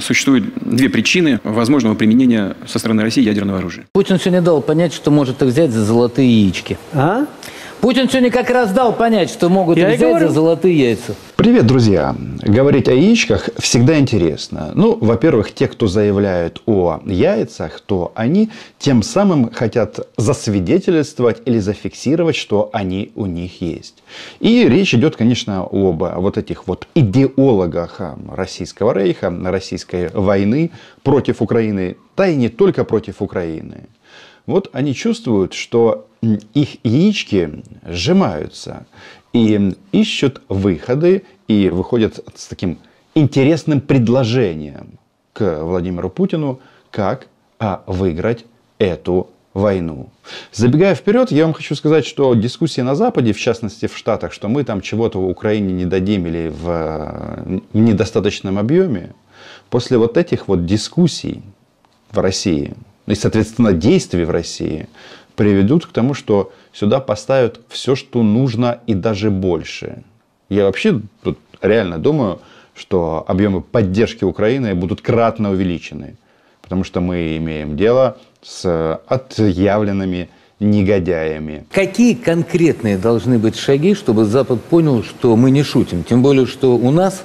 существуют две причины возможного применения со стороны России ядерного оружия. Путин сегодня дал понять, что может их взять за золотые яички. А? Путин сегодня как раз дал понять, что могут Я взять говорю. за золотые яйца. Привет, друзья! Говорить о яичках всегда интересно. Ну, во-первых, те, кто заявляют о яйцах, то они тем самым хотят засвидетельствовать или зафиксировать, что они у них есть. И речь идет, конечно, об вот этих вот идеологах Российского рейха, российской войны против Украины, да и не только против Украины вот они чувствуют, что их яички сжимаются и ищут выходы и выходят с таким интересным предложением к Владимиру Путину, как а, выиграть эту войну. Забегая вперед, я вам хочу сказать, что дискуссии на Западе, в частности в Штатах, что мы там чего-то Украине не дадим или в э, недостаточном объеме, после вот этих вот дискуссий в России – и, соответственно, действия в России приведут к тому, что сюда поставят все, что нужно и даже больше. Я вообще тут реально думаю, что объемы поддержки Украины будут кратно увеличены, потому что мы имеем дело с отъявленными негодяями. Какие конкретные должны быть шаги, чтобы Запад понял, что мы не шутим? Тем более, что у нас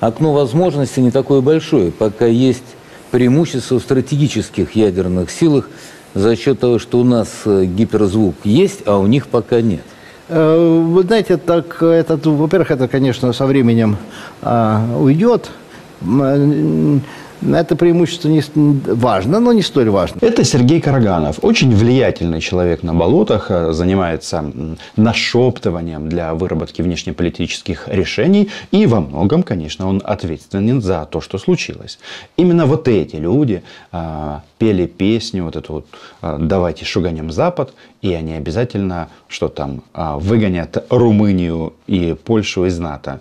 окно возможностей не такое большое, пока есть преимущество в стратегических ядерных силах за счет того, что у нас э, гиперзвук есть, а у них пока нет? Э, вы знаете, так это, во-первых, это, конечно, со временем а, уйдет. Э, это преимущество не важно, но не столь важно. Это Сергей Караганов. Очень влиятельный человек на болотах. Э, занимается нашептыванием для выработки внешнеполитических решений. И во многом, конечно, он ответственен за то, что случилось. Именно вот эти люди а, пели песню, вот эту вот э, «Давайте шуганем Запад». И они обязательно, что там, а, выгонят Румынию и Польшу из НАТО.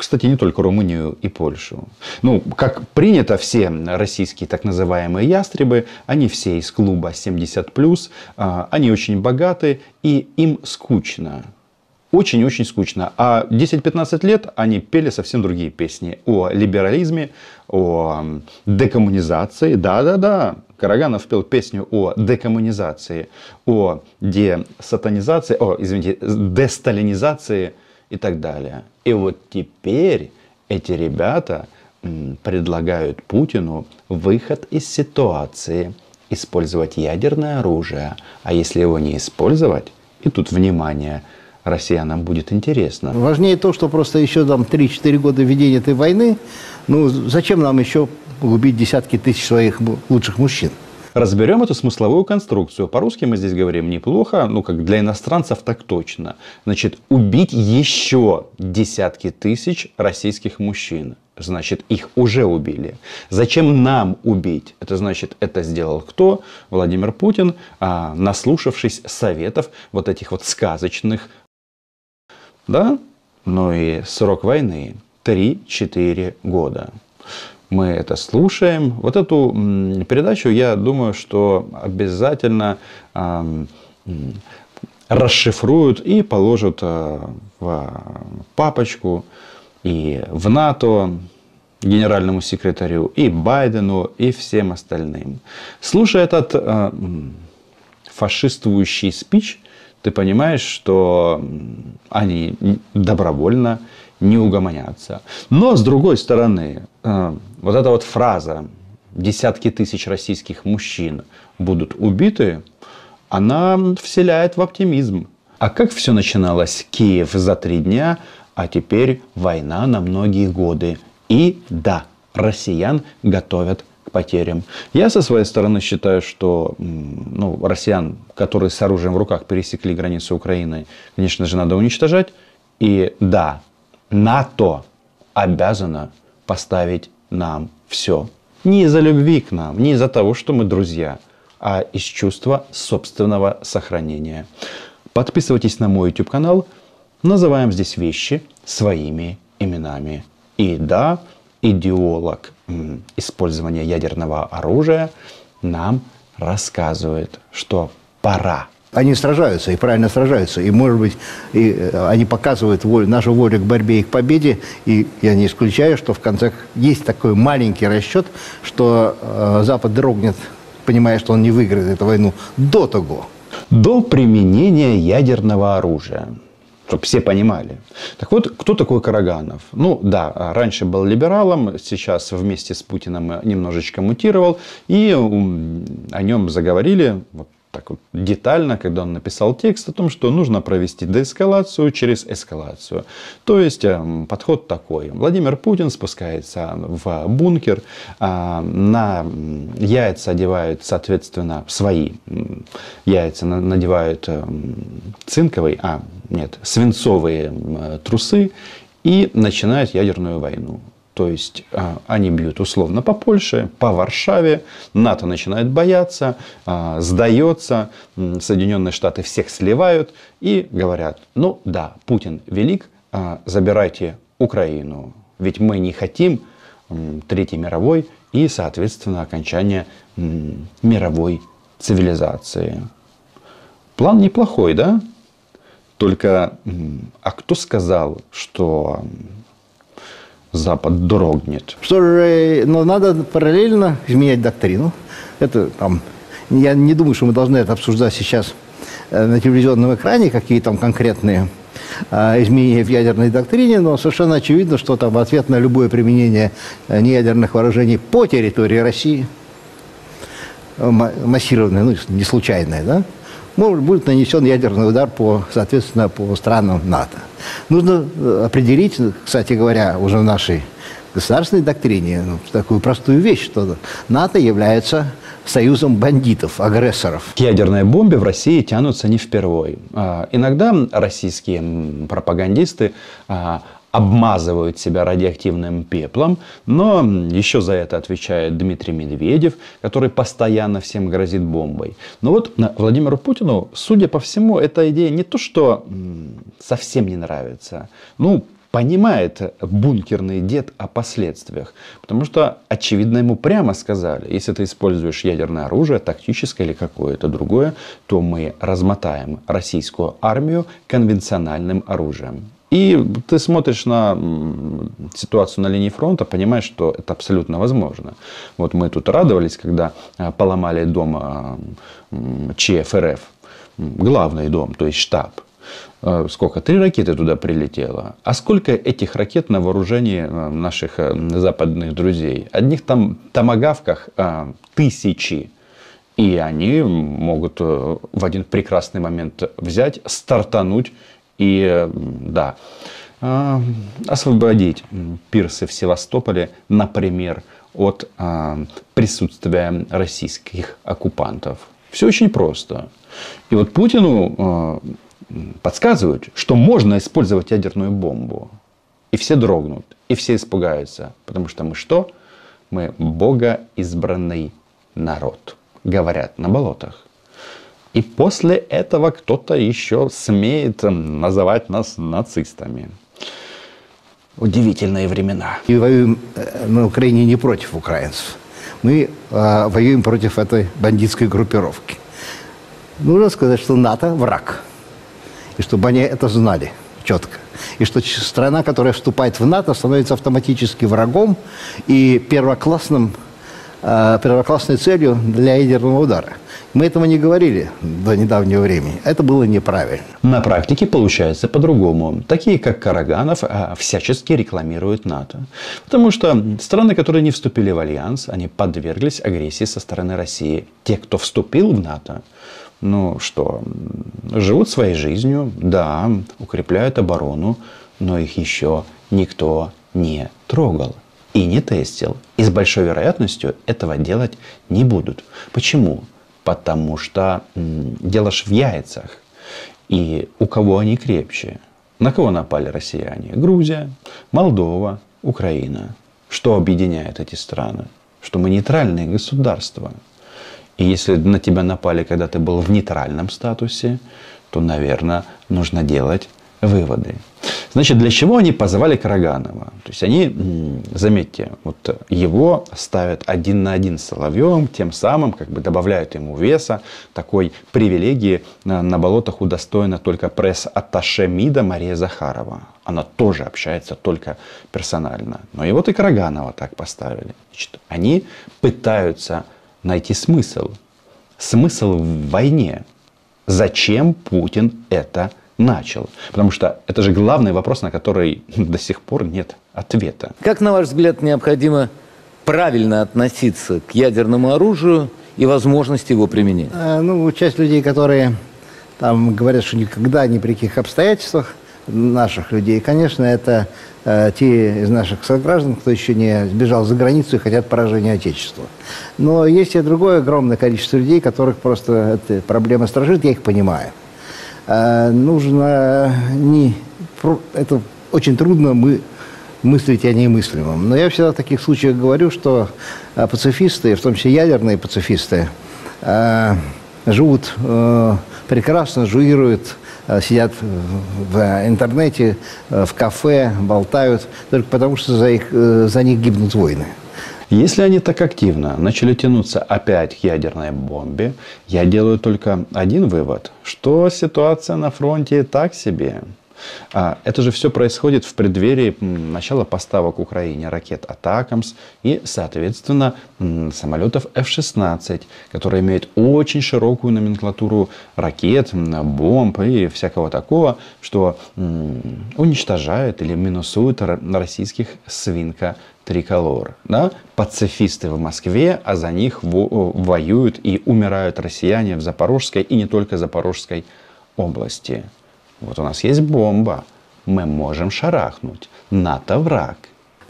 Кстати, не только Румынию и Польшу. Ну, как принято, все российские так называемые ястребы, они все из клуба 70+, а, они очень богаты и им скучно. Очень-очень скучно. А 10-15 лет они пели совсем другие песни. О либерализме, о декоммунизации. Да-да-да. Караганов пел песню о декоммунизации, о десатанизации, о, извините, десталинизации – и так далее. И вот теперь эти ребята предлагают Путину выход из ситуации, использовать ядерное оружие, а если его не использовать, и тут внимание, россиянам будет интересно. Важнее то, что просто еще там 3-4 года ведения этой войны, ну зачем нам еще губить десятки тысяч своих лучших мужчин? Разберем эту смысловую конструкцию. По-русски мы здесь говорим неплохо, ну как для иностранцев так точно. Значит, убить еще десятки тысяч российских мужчин значит, их уже убили. Зачем нам убить? Это значит, это сделал кто? Владимир Путин, а, наслушавшись советов вот этих вот сказочных. Да? Ну и срок войны 3-4 года мы это слушаем. Вот эту передачу, я думаю, что обязательно а, расшифруют и положат а, в папочку и в НАТО, генеральному секретарю, и Байдену, и всем остальным. Слушая этот а, фашистующий спич, ты понимаешь, что они добровольно не угомонятся. Но, с другой стороны, э, вот эта вот фраза «десятки тысяч российских мужчин будут убиты», она вселяет в оптимизм. А как все начиналось? Киев за три дня, а теперь война на многие годы. И да, россиян готовят к потерям. Я со своей стороны считаю, что ну, россиян, которые с оружием в руках пересекли границу Украины, конечно же, надо уничтожать. И да, НАТО обязано поставить нам все. Не из-за любви к нам, не из-за того, что мы друзья, а из чувства собственного сохранения. Подписывайтесь на мой YouTube канал. Называем здесь вещи своими именами. И да, идеолог использования ядерного оружия нам рассказывает, что пора они сражаются, и правильно сражаются. И, может быть, и э, они показывают волю, нашу волю к борьбе и к победе. И я не исключаю, что в конце есть такой маленький расчет, что э, Запад дрогнет, понимая, что он не выиграет эту войну до того. До применения ядерного оружия чтобы все понимали. Так вот, кто такой Караганов? Ну да, раньше был либералом, сейчас вместе с Путиным немножечко мутировал, и о нем заговорили вот, так вот детально, когда он написал текст о том, что нужно провести деэскалацию через эскалацию. То есть эм, подход такой. Владимир Путин спускается в бункер, а, на яйца одевают, соответственно, свои яйца надевают эм, цинковые, а нет, свинцовые трусы и начинают ядерную войну. То есть а, они бьют условно по Польше, по Варшаве, НАТО начинает бояться, а, сдается, Соединенные Штаты всех сливают и говорят, ну да, Путин велик, а, забирайте Украину, ведь мы не хотим Третьей мировой и, соответственно, окончания мировой цивилизации. План неплохой, да? Только, а кто сказал, что Запад дрогнет. Что же, э, но ну, надо параллельно изменять доктрину. Это там, я не думаю, что мы должны это обсуждать сейчас э, на телевизионном экране, какие там конкретные а, изменения в ядерной доктрине, но совершенно очевидно, что там в ответ на любое применение э, неядерных вооружений по территории России, массированное, ну, не случайное, да, может будет нанесен ядерный удар по, соответственно, по странам НАТО. Нужно э, определить, кстати говоря, уже в нашей государственной доктрине ну, такую простую вещь, что НАТО является союзом бандитов, агрессоров. К ядерной бомбе в России тянутся не впервой. А, иногда российские пропагандисты а, обмазывают себя радиоактивным пеплом, но еще за это отвечает Дмитрий Медведев, который постоянно всем грозит бомбой. Но вот э, Владимиру Путину, судя по всему, эта идея не то, что совсем не нравится, ну, понимает бункерный дед о последствиях. Потому что, очевидно, ему прямо сказали, если ты используешь ядерное оружие, тактическое или какое-то другое, то мы размотаем российскую армию конвенциональным оружием. И ты смотришь на ситуацию на линии фронта, понимаешь, что это абсолютно возможно. Вот мы тут радовались, когда а, поломали дом а, ЧФРФ, главный дом, то есть штаб. А, сколько? Три ракеты туда прилетело. А сколько этих ракет на вооружении наших западных друзей? Одних там томагавках тысячи. И они могут э, в один прекрасный момент взять, стартануть и да, а, освободить пирсы в Севастополе, например, от а, присутствия российских оккупантов. Все очень просто. И вот Путину а, подсказывают, что можно использовать ядерную бомбу. И все дрогнут, и все испугаются. Потому что мы что? Мы богоизбранный народ. Говорят на болотах. И после этого кто-то еще смеет эм, называть нас нацистами. Удивительные времена. И воюем э, на Украине не против украинцев. Мы э, воюем против этой бандитской группировки. Нужно сказать, что НАТО – враг. И чтобы они это знали четко. И что страна, которая вступает в НАТО, становится автоматически врагом и первоклассным, э, первоклассной целью для ядерного удара – мы этого не говорили до недавнего времени. Это было неправильно. На практике получается по-другому. Такие, как Караганов, а, всячески рекламируют НАТО. Потому что страны, которые не вступили в альянс, они подверглись агрессии со стороны России. Те, кто вступил в НАТО, ну что, живут своей жизнью, да, укрепляют оборону, но их еще никто не трогал и не тестил. И с большой вероятностью этого делать не будут. Почему? потому что дело ж в яйцах. И у кого они крепче? На кого напали россияне? Грузия, Молдова, Украина. Что объединяет эти страны? Что мы нейтральные государства. И если на тебя напали, когда ты был в нейтральном статусе, то, наверное, нужно делать выводы. Значит, для чего они позвали Караганова? То есть они, заметьте, вот его ставят один на один с Соловьевым, тем самым как бы добавляют ему веса, такой привилегии на, э, на болотах удостоена только пресс-атташе МИДа Мария Захарова. Она тоже общается только персонально. Но и вот и Караганова так поставили. Значит, они пытаются найти смысл. Смысл в войне. Зачем Путин это начал? Потому что это же главный вопрос, на который до сих пор нет ответа. Как, на ваш взгляд, необходимо правильно относиться к ядерному оружию и возможности его применения? Э, ну, часть людей, которые там говорят, что никогда, ни при каких обстоятельствах наших людей, конечно, это э, те из наших сограждан, кто еще не сбежал за границу и хотят поражения Отечества. Но есть и другое огромное количество людей, которых просто эта проблема стражит, я их понимаю. Э, нужно э, не... Это очень трудно, мы мыслить о немыслимом. Но я всегда в таких случаях говорю, что э, пацифисты, в том числе ядерные пацифисты, живут прекрасно, жуируют, сидят в интернете, в кафе, болтают, только потому что за, их, за них гибнут войны. Если они так активно начали тянуться опять к ядерной бомбе, я делаю только один вывод, что ситуация на фронте так себе. А, это же все происходит в преддверии начала поставок Украине ракет «Атакамс» и, соответственно, самолетов F-16, которые имеют очень широкую номенклатуру ракет, бомб и всякого такого, что уничтожает или минусует российских «свинка» триколор. Да? Пацифисты в Москве, а за них во э, воюют и умирают россияне в Запорожской и не только Запорожской области. Вот у нас есть бомба, мы можем шарахнуть. НАТО враг.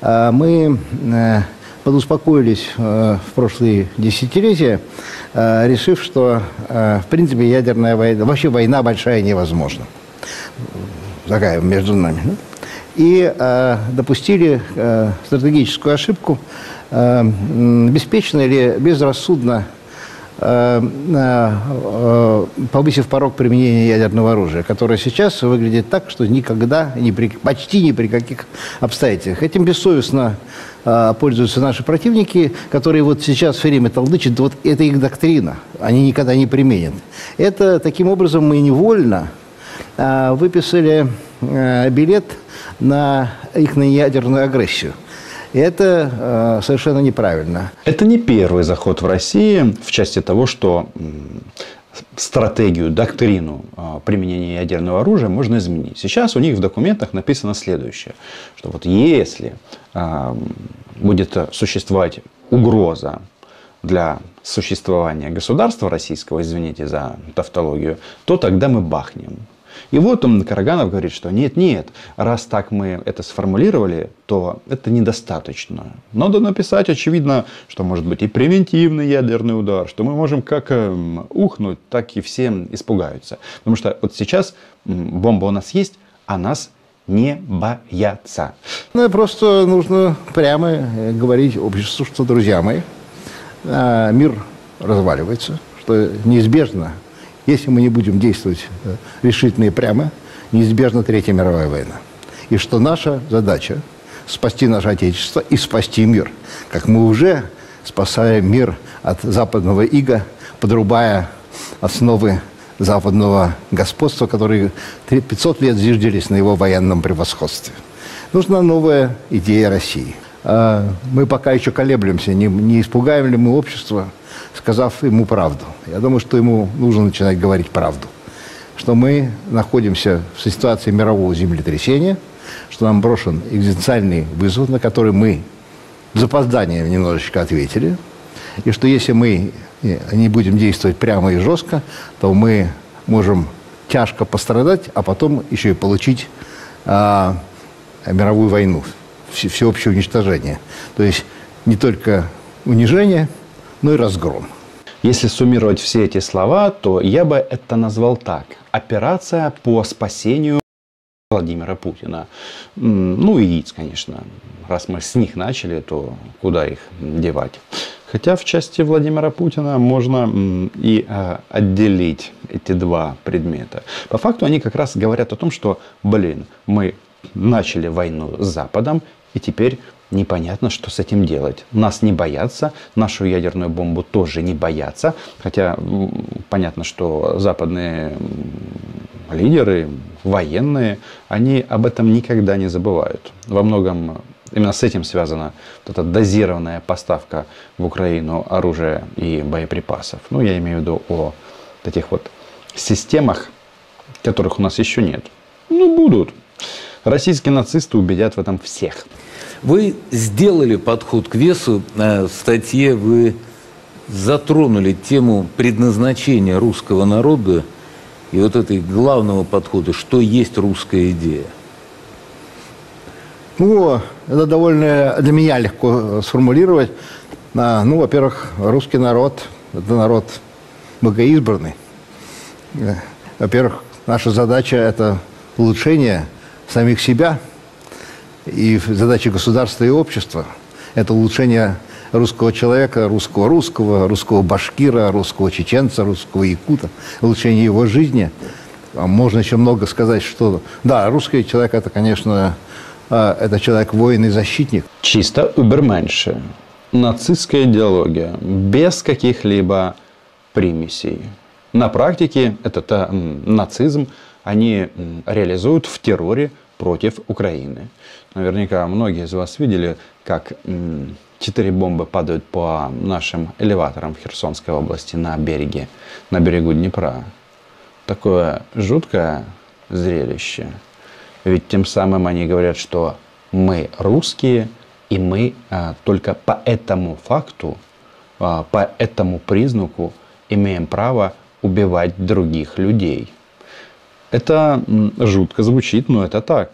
А, мы э, подуспокоились э, в прошлые десятилетия, решив, что, в принципе, ядерная война, вообще война большая невозможна. Такая между нами и э, допустили э, стратегическую ошибку, э, беспечно или безрассудно э, э, э, повысив порог применения ядерного оружия, которое сейчас выглядит так, что никогда, ни при, почти ни при каких обстоятельствах. Этим бессовестно э, пользуются наши противники, которые вот сейчас все время толдычат, вот это их доктрина, они никогда не применят. Это таким образом мы невольно э, выписали э, билет – на их на ядерную агрессию. И это э, совершенно неправильно. Это не первый заход в России в части того, что стратегию, доктрину э, применения ядерного оружия можно изменить. Сейчас у них в документах написано следующее, что вот если э, будет существовать угроза для существования государства российского, извините за тавтологию, то тогда мы бахнем. И вот он, Караганов, говорит, что нет-нет, раз так мы это сформулировали, то это недостаточно. Надо написать, очевидно, что может быть и превентивный ядерный удар, что мы можем как эм, ухнуть, так и все испугаются. Потому что вот сейчас бомба у нас есть, а нас не боятся. Ну, просто нужно прямо э, говорить обществу, что, друзья мои, э, мир разваливается, что неизбежно если мы не будем действовать э, решительно и прямо, неизбежна Третья мировая война. И что наша задача – спасти наше Отечество и спасти мир. Как мы уже спасая мир от западного ига, подрубая основы западного господства, которые 500 лет зиждились на его военном превосходстве. Нужна новая идея России – а, мы пока еще колеблемся, не, не испугаем ли мы общество, сказав ему правду. Я думаю, что ему нужно начинать говорить правду. Что мы находимся в ситуации мирового землетрясения, что нам брошен экзистенциальный вызов, на который мы с запозданием немножечко ответили. И что если мы не будем действовать прямо и жестко, то мы можем тяжко пострадать, а потом еще и получить а, мировую войну все, всеобщее уничтожение. То есть не только унижение, но и разгром. Если суммировать все эти слова, то я бы это назвал так. Операция по спасению Владимира Путина. Ну и яиц, конечно. Раз мы с них начали, то куда их девать? Хотя в части Владимира Путина можно и э, отделить эти два предмета. По факту они как раз говорят о том, что, блин, мы начали войну с Западом и теперь непонятно, что с этим делать. Нас не боятся, нашу ядерную бомбу тоже не боятся. Хотя понятно, что западные лидеры, военные, они об этом никогда не забывают. Во многом именно с этим связана вот эта дозированная поставка в Украину оружия и боеприпасов. Ну, я имею в виду о таких вот системах, которых у нас еще нет. Ну, будут. Российские нацисты убедят в этом всех. Вы сделали подход к весу. Э, в статье вы затронули тему предназначения русского народа и вот этой главного подхода, что есть русская идея. Ну, это довольно для меня легко сформулировать. А, ну, во-первых, русский народ – это народ богоизбранный. Э, во-первых, наша задача – это улучшение – самих себя. И задачи государства и общества – это улучшение русского человека, русского русского, русского башкира, русского чеченца, русского якута, улучшение его жизни. А можно еще много сказать, что... Да, русский человек – это, конечно, э, это человек воин и защитник. Чисто уберменьше. Нацистская идеология без каких-либо примесей. На практике этот э, нацизм – они реализуют в терроре против Украины. Наверняка многие из вас видели, как четыре бомбы падают по нашим элеваторам в Херсонской области на береге, на берегу Днепра. Такое жуткое зрелище. Ведь тем самым они говорят, что мы русские, и мы а, только по этому факту, а, по этому признаку имеем право убивать других людей. Это жутко звучит, но это так.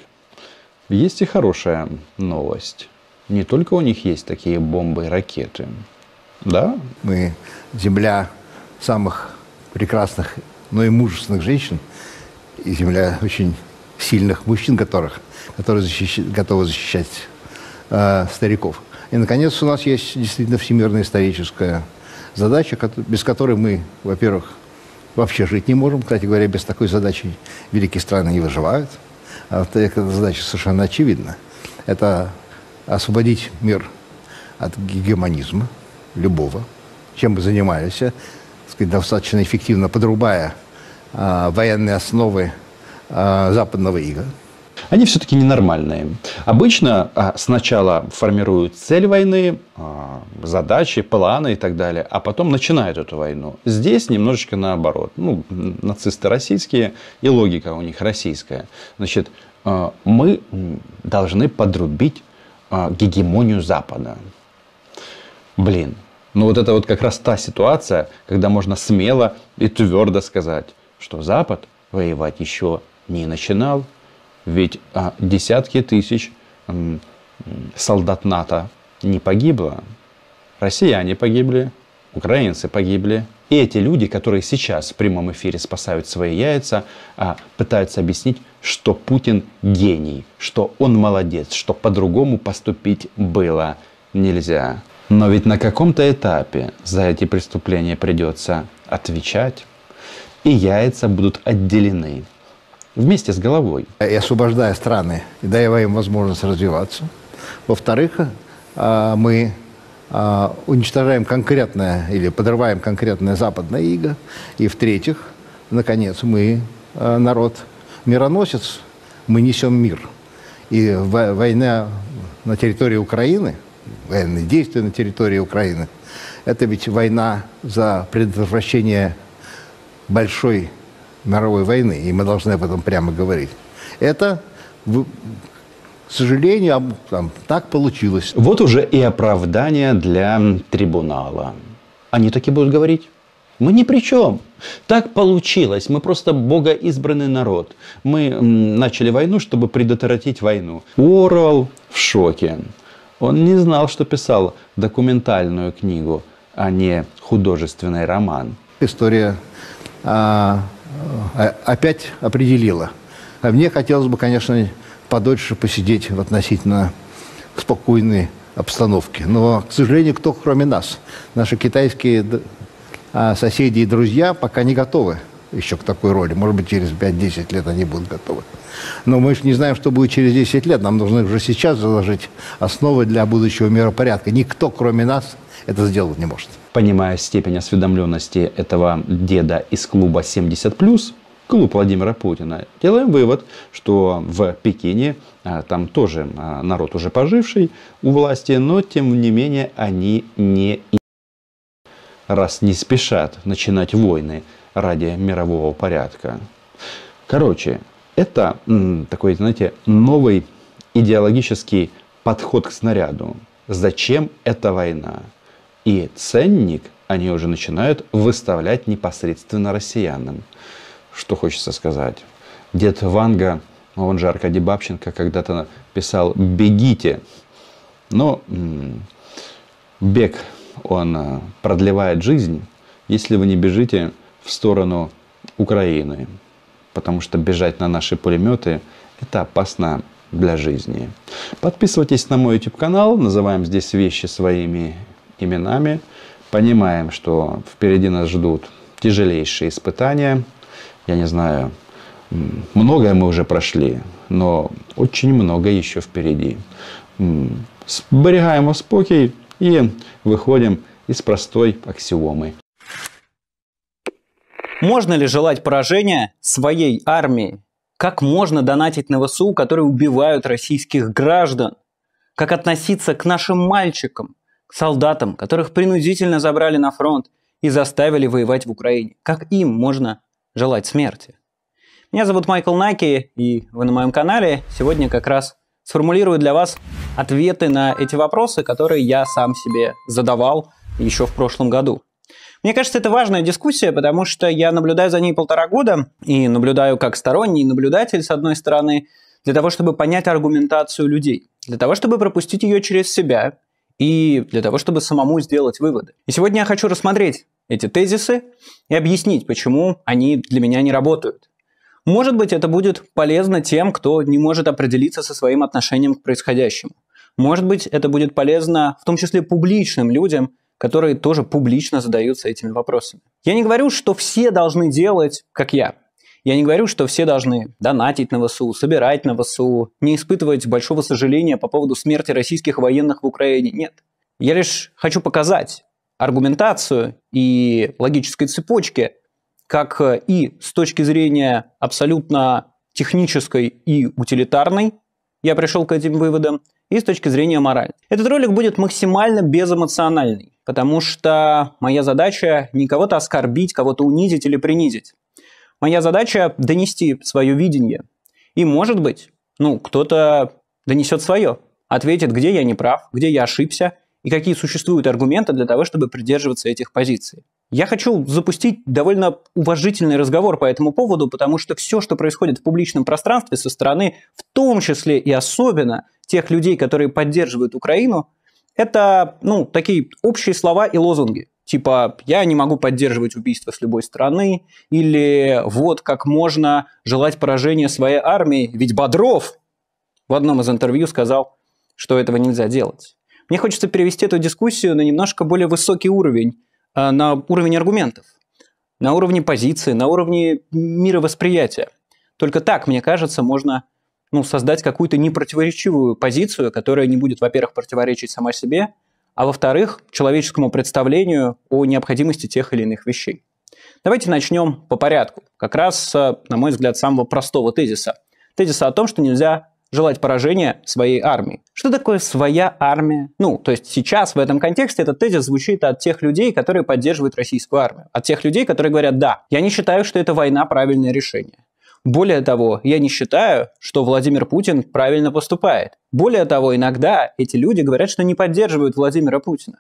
Есть и хорошая новость. Не только у них есть такие бомбы и ракеты. Да? Мы земля самых прекрасных, но и мужественных женщин, и земля очень сильных мужчин, которых, которые защищ... готовы защищать э, стариков. И, наконец, у нас есть действительно всемирная историческая задача, без которой мы, во-первых, вообще жить не можем. Кстати говоря, без такой задачи великие страны не выживают. А вот эта задача совершенно очевидна. Это освободить мир от гегемонизма любого, чем мы занимались, э, так сказать, достаточно эффективно подрубая э, военные основы э, западного ига они все-таки ненормальные. Обычно а, сначала формируют цель войны, а, задачи, планы и так далее, а потом начинают эту войну. Здесь немножечко наоборот. Ну, нацисты российские и логика у них российская. Значит, а, мы должны подрубить гегемонию Запада. Блин, ну вот это вот как раз та ситуация, когда можно смело и твердо сказать, что Запад воевать еще не начинал, ведь а, десятки тысяч солдат НАТО не погибло. Россияне погибли, украинцы погибли. И эти люди, которые сейчас в прямом эфире спасают свои яйца, а, пытаются объяснить, что Путин гений, что он молодец, что по-другому поступить было нельзя. Но ведь на каком-то этапе за эти преступления придется отвечать, и яйца будут отделены вместе с головой. И освобождая страны, и давая им возможность развиваться. Во-вторых, э, мы э, уничтожаем конкретное или подрываем конкретное западное иго. И в-третьих, наконец, мы э, народ мироносец, мы несем мир. И война на территории Украины, военные действия на территории Украины, это ведь война за предотвращение большой мировой войны, и мы должны об этом прямо говорить. Это к сожалению, там, так получилось. Вот уже и оправдание для трибунала. Они таки будут говорить. Мы ни при чем. Так получилось. Мы просто богоизбранный народ. Мы начали войну, чтобы предотвратить войну. Уоррелл в шоке. Он не знал, что писал документальную книгу, а не художественный роман. История а, Э, опять определила. А мне хотелось бы, конечно, подольше посидеть в относительно спокойной обстановке. Но, к сожалению, кто кроме нас? Наши китайские а, соседи и друзья пока не готовы еще к такой роли. Может быть, через 5-10 лет они будут готовы. Но мы же не знаем, что будет через 10 лет. Нам нужно уже сейчас заложить основы для будущего миропорядка. Никто, кроме нас, это сделать не может понимая степень осведомленности этого деда из клуба 70+, клуб Владимира Путина, делаем вывод, что в Пекине а, там тоже а, народ уже поживший у власти, но тем не менее они не раз не спешат начинать войны ради мирового порядка. Короче, это такой, знаете, новый идеологический подход к снаряду. Зачем эта война? И ценник они уже начинают выставлять непосредственно россиянам. Что хочется сказать. Дед Ванга, он же Аркадий Бабченко, когда-то писал «Бегите». Но бег, он э, продлевает жизнь, если вы не бежите в сторону Украины. Потому что бежать на наши пулеметы – это опасно для жизни. Подписывайтесь на мой YouTube канал. Называем здесь вещи своими именами. Понимаем, что впереди нас ждут тяжелейшие испытания. Я не знаю, многое мы уже прошли, но очень много еще впереди. Сберігаємо успокой и выходим из простой аксиомы. Можно ли желать поражения своей армии? Как можно донатить на ВСУ, которые убивают российских граждан? Как относиться к нашим мальчикам? к солдатам, которых принудительно забрали на фронт и заставили воевать в Украине. Как им можно желать смерти? Меня зовут Майкл Наки, и вы на моем канале. Сегодня как раз сформулирую для вас ответы на эти вопросы, которые я сам себе задавал еще в прошлом году. Мне кажется, это важная дискуссия, потому что я наблюдаю за ней полтора года и наблюдаю как сторонний наблюдатель, с одной стороны, для того, чтобы понять аргументацию людей, для того, чтобы пропустить ее через себя, и для того, чтобы самому сделать выводы. И сегодня я хочу рассмотреть эти тезисы и объяснить, почему они для меня не работают. Может быть, это будет полезно тем, кто не может определиться со своим отношением к происходящему. Может быть, это будет полезно в том числе публичным людям, которые тоже публично задаются этими вопросами. Я не говорю, что все должны делать, как я. Я не говорю, что все должны донатить на ВСУ, собирать на ВСУ, не испытывать большого сожаления по поводу смерти российских военных в Украине. Нет. Я лишь хочу показать аргументацию и логической цепочки, как э, и с точки зрения абсолютно технической и утилитарной я пришел к этим выводам, и с точки зрения морали. Этот ролик будет максимально безэмоциональный, потому что моя задача не кого-то оскорбить, кого-то унизить или принизить. Моя задача – донести свое видение. И, может быть, ну, кто-то донесет свое, ответит, где я не прав, где я ошибся, и какие существуют аргументы для того, чтобы придерживаться этих позиций. Я хочу запустить довольно уважительный разговор по этому поводу, потому что все, что происходит в публичном пространстве со стороны, в том числе и особенно тех людей, которые поддерживают Украину, это ну, такие общие слова и лозунги типа «я не могу поддерживать убийство с любой стороны», или «вот как можно желать поражения своей армии, ведь Бодров в одном из интервью сказал, что этого нельзя делать». Мне хочется перевести эту дискуссию на немножко более высокий уровень, а, на уровень аргументов, на уровне позиции, на уровне мировосприятия. Только так, мне кажется, можно ну, создать какую-то непротиворечивую позицию, которая не будет, во-первых, противоречить сама себе – а во-вторых, человеческому представлению о необходимости тех или иных вещей. Давайте начнем по порядку, как раз, э, на мой взгляд, самого простого тезиса. Тезиса о том, что нельзя желать поражения своей армии. Что такое своя армия? Ну, то есть сейчас в этом контексте этот тезис звучит от тех людей, которые поддерживают российскую армию. От тех людей, которые говорят, да, я не считаю, что это война правильное решение. Более того, я не считаю, что Владимир Путин правильно поступает. Более того, иногда эти люди говорят, что не поддерживают Владимира Путина.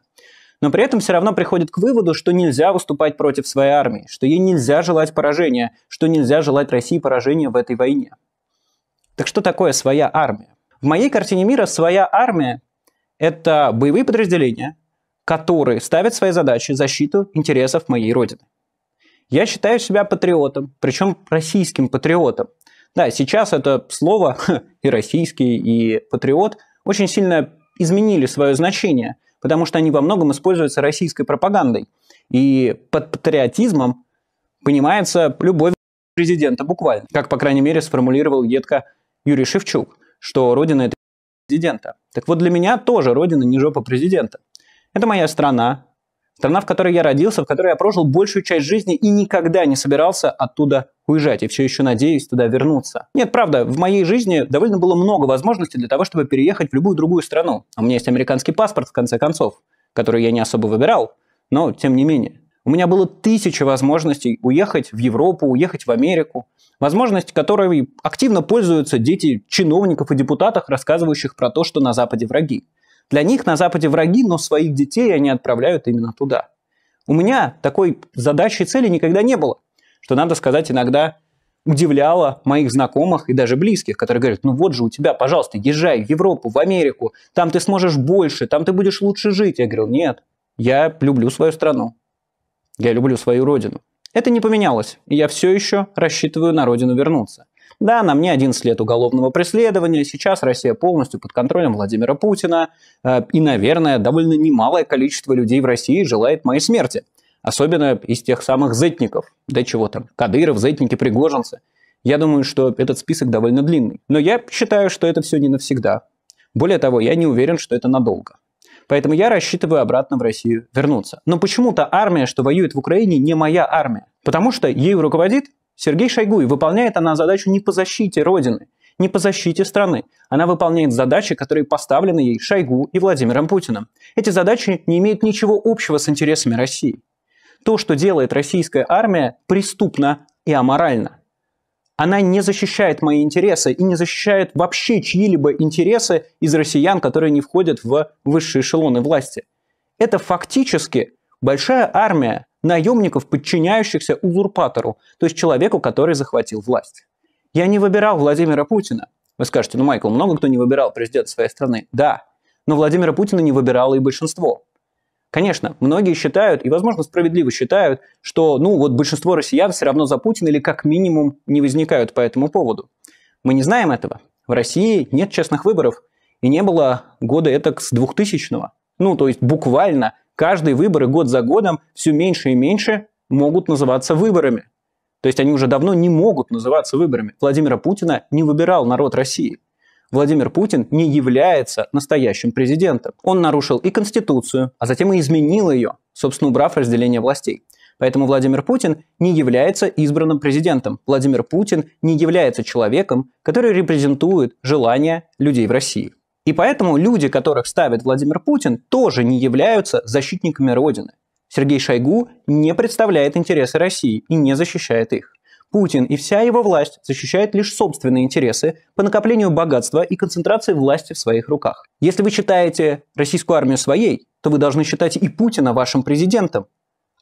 Но при этом все равно приходят к выводу, что нельзя выступать против своей армии, что ей нельзя желать поражения, что нельзя желать России поражения в этой войне. Так что такое своя армия? В моей картине мира своя армия – это боевые подразделения, которые ставят своей задачей защиту интересов моей Родины. Я считаю себя патриотом, причем российским патриотом. Да, сейчас это слово и российский, и патриот очень сильно изменили свое значение, потому что они во многом используются российской пропагандой. И под патриотизмом понимается любовь президента буквально, как, по крайней мере, сформулировал едко Юрий Шевчук, что родина – это президента. Так вот, для меня тоже родина не жопа президента. Это моя страна, Страна, в которой я родился, в которой я прожил большую часть жизни и никогда не собирался оттуда уезжать и все еще надеюсь туда вернуться. Нет, правда, в моей жизни довольно было много возможностей для того, чтобы переехать в любую другую страну. У меня есть американский паспорт, в конце концов, который я не особо выбирал, но тем не менее. У меня было тысячи возможностей уехать в Европу, уехать в Америку. Возможность, которой активно пользуются дети чиновников и депутатов, рассказывающих про то, что на Западе враги. Для них на Западе враги, но своих детей они отправляют именно туда. У меня такой задачи и цели никогда не было, что, надо сказать, иногда удивляло моих знакомых и даже близких, которые говорят, ну вот же у тебя, пожалуйста, езжай в Европу, в Америку, там ты сможешь больше, там ты будешь лучше жить. Я говорил, нет, я люблю свою страну, я люблю свою родину. Это не поменялось, и я все еще рассчитываю на родину вернуться. Да, на мне 11 лет уголовного преследования, сейчас Россия полностью под контролем Владимира Путина, э, и, наверное, довольно немалое количество людей в России желает моей смерти. Особенно из тех самых зетников, да чего там, Кадыров, зетники, пригожинцы. Я думаю, что этот список довольно длинный. Но я считаю, что это все не навсегда. Более того, я не уверен, что это надолго. Поэтому я рассчитываю обратно в Россию вернуться. Но почему-то армия, что воюет в Украине, не моя армия. Потому что ею руководит Сергей Шойгу, и выполняет она задачу не по защите Родины, не по защите страны. Она выполняет задачи, которые поставлены ей Шойгу и Владимиром Путиным. Эти задачи не имеют ничего общего с интересами России. То, что делает российская армия, преступно и аморально. Она не защищает мои интересы и не защищает вообще чьи-либо интересы из россиян, которые не входят в высшие эшелоны власти. Это фактически большая армия, наемников, подчиняющихся узурпатору, то есть человеку, который захватил власть. Я не выбирал Владимира Путина. Вы скажете, ну, Майкл, много кто не выбирал президента своей страны. Да, но Владимира Путина не выбирало и большинство. Конечно, многие считают, и, возможно, справедливо считают, что, ну, вот большинство россиян все равно за Путина или как минимум не возникают по этому поводу. Мы не знаем этого. В России нет честных выборов, и не было года это с 2000-го. Ну, то есть буквально каждые выборы год за годом все меньше и меньше могут называться выборами. То есть они уже давно не могут называться выборами. Владимира Путина не выбирал народ России. Владимир Путин не является настоящим президентом. Он нарушил и Конституцию, а затем и изменил ее, собственно, убрав разделение властей. Поэтому Владимир Путин не является избранным президентом. Владимир Путин не является человеком, который репрезентует желания людей в России. И поэтому люди, которых ставит Владимир Путин, тоже не являются защитниками Родины. Сергей Шойгу не представляет интересы России и не защищает их. Путин и вся его власть защищают лишь собственные интересы по накоплению богатства и концентрации власти в своих руках. Если вы считаете российскую армию своей, то вы должны считать и Путина вашим президентом,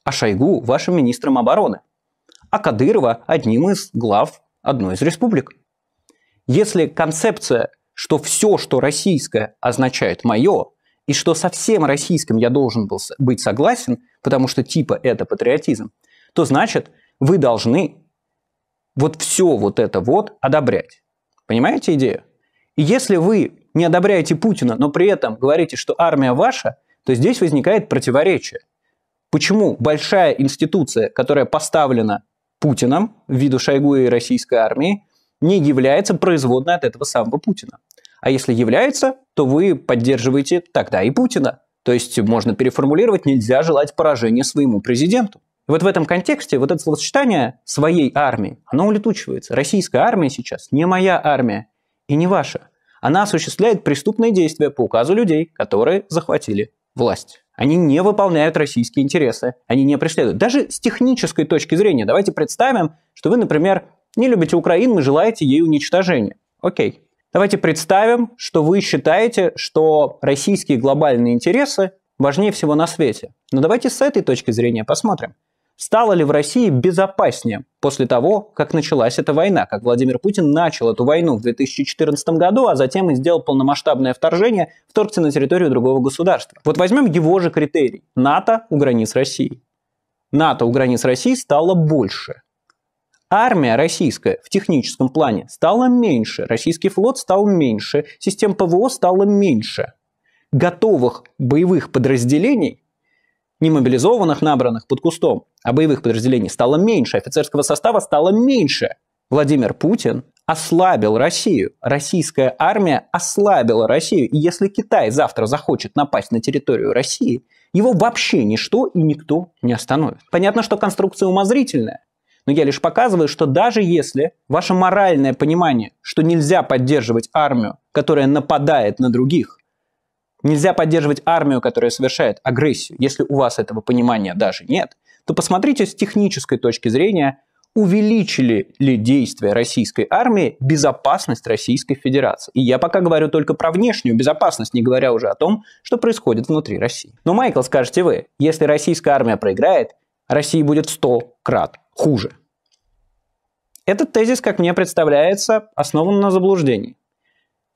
а Шойгу вашим министром обороны, а Кадырова одним из глав одной из республик. Если концепция что все, что российское, означает мое, и что со всем российским я должен был быть согласен, потому что типа это патриотизм, то значит, вы должны вот все вот это вот одобрять. Понимаете идею? И если вы не одобряете Путина, но при этом говорите, что армия ваша, то здесь возникает противоречие. Почему большая институция, которая поставлена Путиным в виду Шойгу и российской армии, не является производной от этого самого Путина. А если является, то вы поддерживаете тогда и Путина. То есть можно переформулировать, нельзя желать поражения своему президенту. вот в этом контексте вот это словосочетание своей армии, оно улетучивается. Российская армия сейчас не моя армия и не ваша. Она осуществляет преступные действия по указу людей, которые захватили власть. Они не выполняют российские интересы, они не преследуют. Даже с технической точки зрения, давайте представим, что вы, например, не любите Украину и желаете ей уничтожения. Окей. Давайте представим, что вы считаете, что российские глобальные интересы важнее всего на свете. Но давайте с этой точки зрения посмотрим. Стало ли в России безопаснее после того, как началась эта война, как Владимир Путин начал эту войну в 2014 году, а затем и сделал полномасштабное вторжение, вторгся на территорию другого государства? Вот возьмем его же критерий. НАТО у границ России. НАТО у границ России стало больше. Армия российская в техническом плане стала меньше, российский флот стал меньше, систем ПВО стало меньше. Готовых боевых подразделений не мобилизованных, набранных под кустом, а боевых подразделений стало меньше, офицерского состава стало меньше. Владимир Путин ослабил Россию. Российская армия ослабила Россию. И если Китай завтра захочет напасть на территорию России, его вообще ничто и никто не остановит. Понятно, что конструкция умозрительная. Но я лишь показываю, что даже если ваше моральное понимание, что нельзя поддерживать армию, которая нападает на других, нельзя поддерживать армию, которая совершает агрессию, если у вас этого понимания даже нет, то посмотрите с технической точки зрения, увеличили ли действия российской армии безопасность Российской Федерации. И я пока говорю только про внешнюю безопасность, не говоря уже о том, что происходит внутри России. Но, Майкл, скажете вы, если российская армия проиграет, России будет сто крат хуже. Этот тезис, как мне представляется, основан на заблуждении.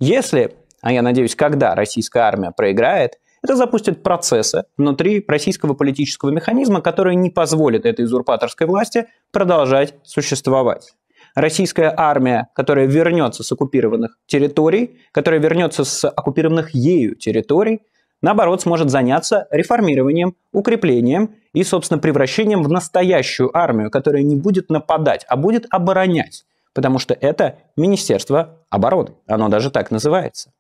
Если, а я надеюсь, когда российская армия проиграет, это запустит процессы внутри российского политического механизма, которые не позволят этой узурпаторской власти продолжать существовать. Российская армия, которая вернется с оккупированных территорий, которая вернется с оккупированных ею территорий, наоборот, сможет заняться реформированием, укреплением и, собственно, превращением в настоящую армию, которая не будет нападать, а будет оборонять, потому что это Министерство обороны, оно даже так называется.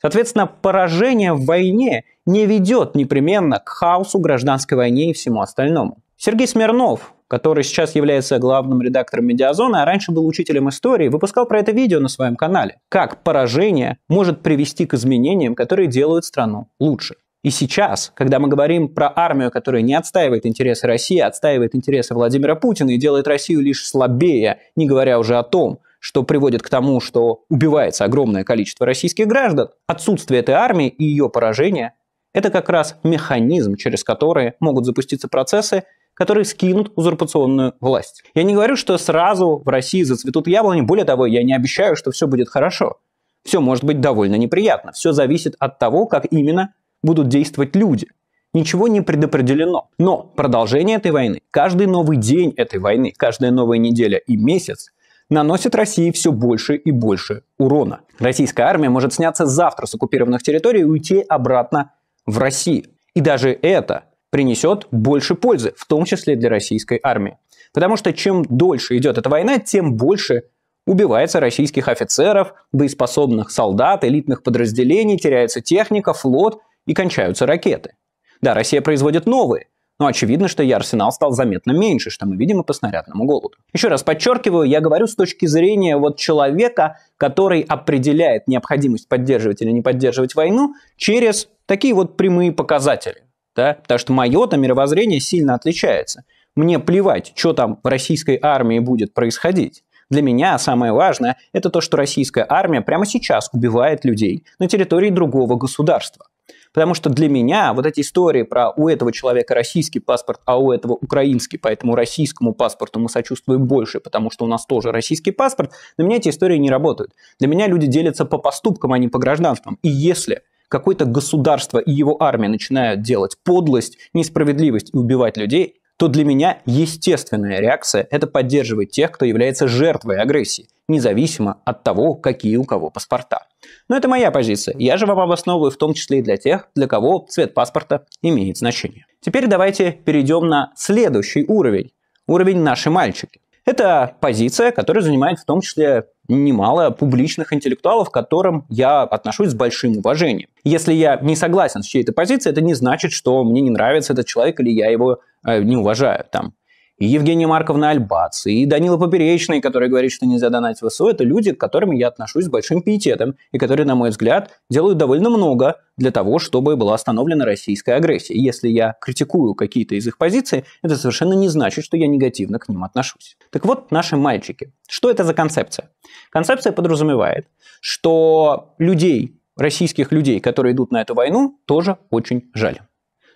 Соответственно, поражение в войне не ведет непременно к хаосу, гражданской войне и всему остальному. Сергей Смирнов, который сейчас является главным редактором «Медиазоны», а раньше был учителем истории, выпускал про это видео на своем канале. Как поражение может привести к изменениям, которые делают страну лучше. И сейчас, когда мы говорим про армию, которая не отстаивает интересы России, а отстаивает интересы Владимира Путина и делает Россию лишь слабее, не говоря уже о том, что приводит к тому, что убивается огромное количество российских граждан, отсутствие этой армии и ее поражение – это как раз механизм, через который могут запуститься процессы, которые скинут узурпационную власть. Я не говорю, что сразу в России зацветут яблони. Более того, я не обещаю, что все будет хорошо. Все может быть довольно неприятно. Все зависит от того, как именно будут действовать люди. Ничего не предопределено. Но продолжение этой войны, каждый новый день этой войны, каждая новая неделя и месяц наносит России все больше и больше урона. Российская армия может сняться завтра с оккупированных территорий и уйти обратно в Россию. И даже это принесет больше пользы, в том числе для российской армии. Потому что чем дольше идет эта война, тем больше убивается российских офицеров, боеспособных солдат, элитных подразделений, теряется техника, флот и кончаются ракеты. Да, Россия производит новые, но очевидно, что ее арсенал стал заметно меньше, что мы видим и по снарядному голоду. Еще раз подчеркиваю, я говорю с точки зрения вот человека, который определяет необходимость поддерживать или не поддерживать войну через такие вот прямые показатели да, потому что мое-то мировоззрение сильно отличается. Мне плевать, что там в российской армии будет происходить. Для меня самое важное – это то, что российская армия прямо сейчас убивает людей на территории другого государства. Потому что для меня вот эти истории про у этого человека российский паспорт, а у этого украинский, поэтому российскому паспорту мы сочувствуем больше, потому что у нас тоже российский паспорт, Для меня эти истории не работают. Для меня люди делятся по поступкам, а не по гражданствам. И если какое-то государство и его армия начинают делать подлость, несправедливость и убивать людей, то для меня естественная реакция – это поддерживать тех, кто является жертвой агрессии, независимо от того, какие у кого паспорта. Но это моя позиция. Я же вам обосновываю в том числе и для тех, для кого цвет паспорта имеет значение. Теперь давайте перейдем на следующий уровень. Уровень «Наши мальчики». Это позиция, которую занимает в том числе немало публичных интеллектуалов, к которым я отношусь с большим уважением. Если я не согласен с чьей-то позицией, это не значит, что мне не нравится этот человек или я его э, не уважаю. Там, и Евгения Марковна Альбац, и Данила Поперечный, который говорит, что нельзя донать в ВСУ, это люди, к которым я отношусь с большим пиететом, и которые, на мой взгляд, делают довольно много для того, чтобы была остановлена российская агрессия. если я критикую какие-то из их позиций, это совершенно не значит, что я негативно к ним отношусь. Так вот, наши мальчики. Что это за концепция? Концепция подразумевает, что людей, российских людей, которые идут на эту войну, тоже очень жаль.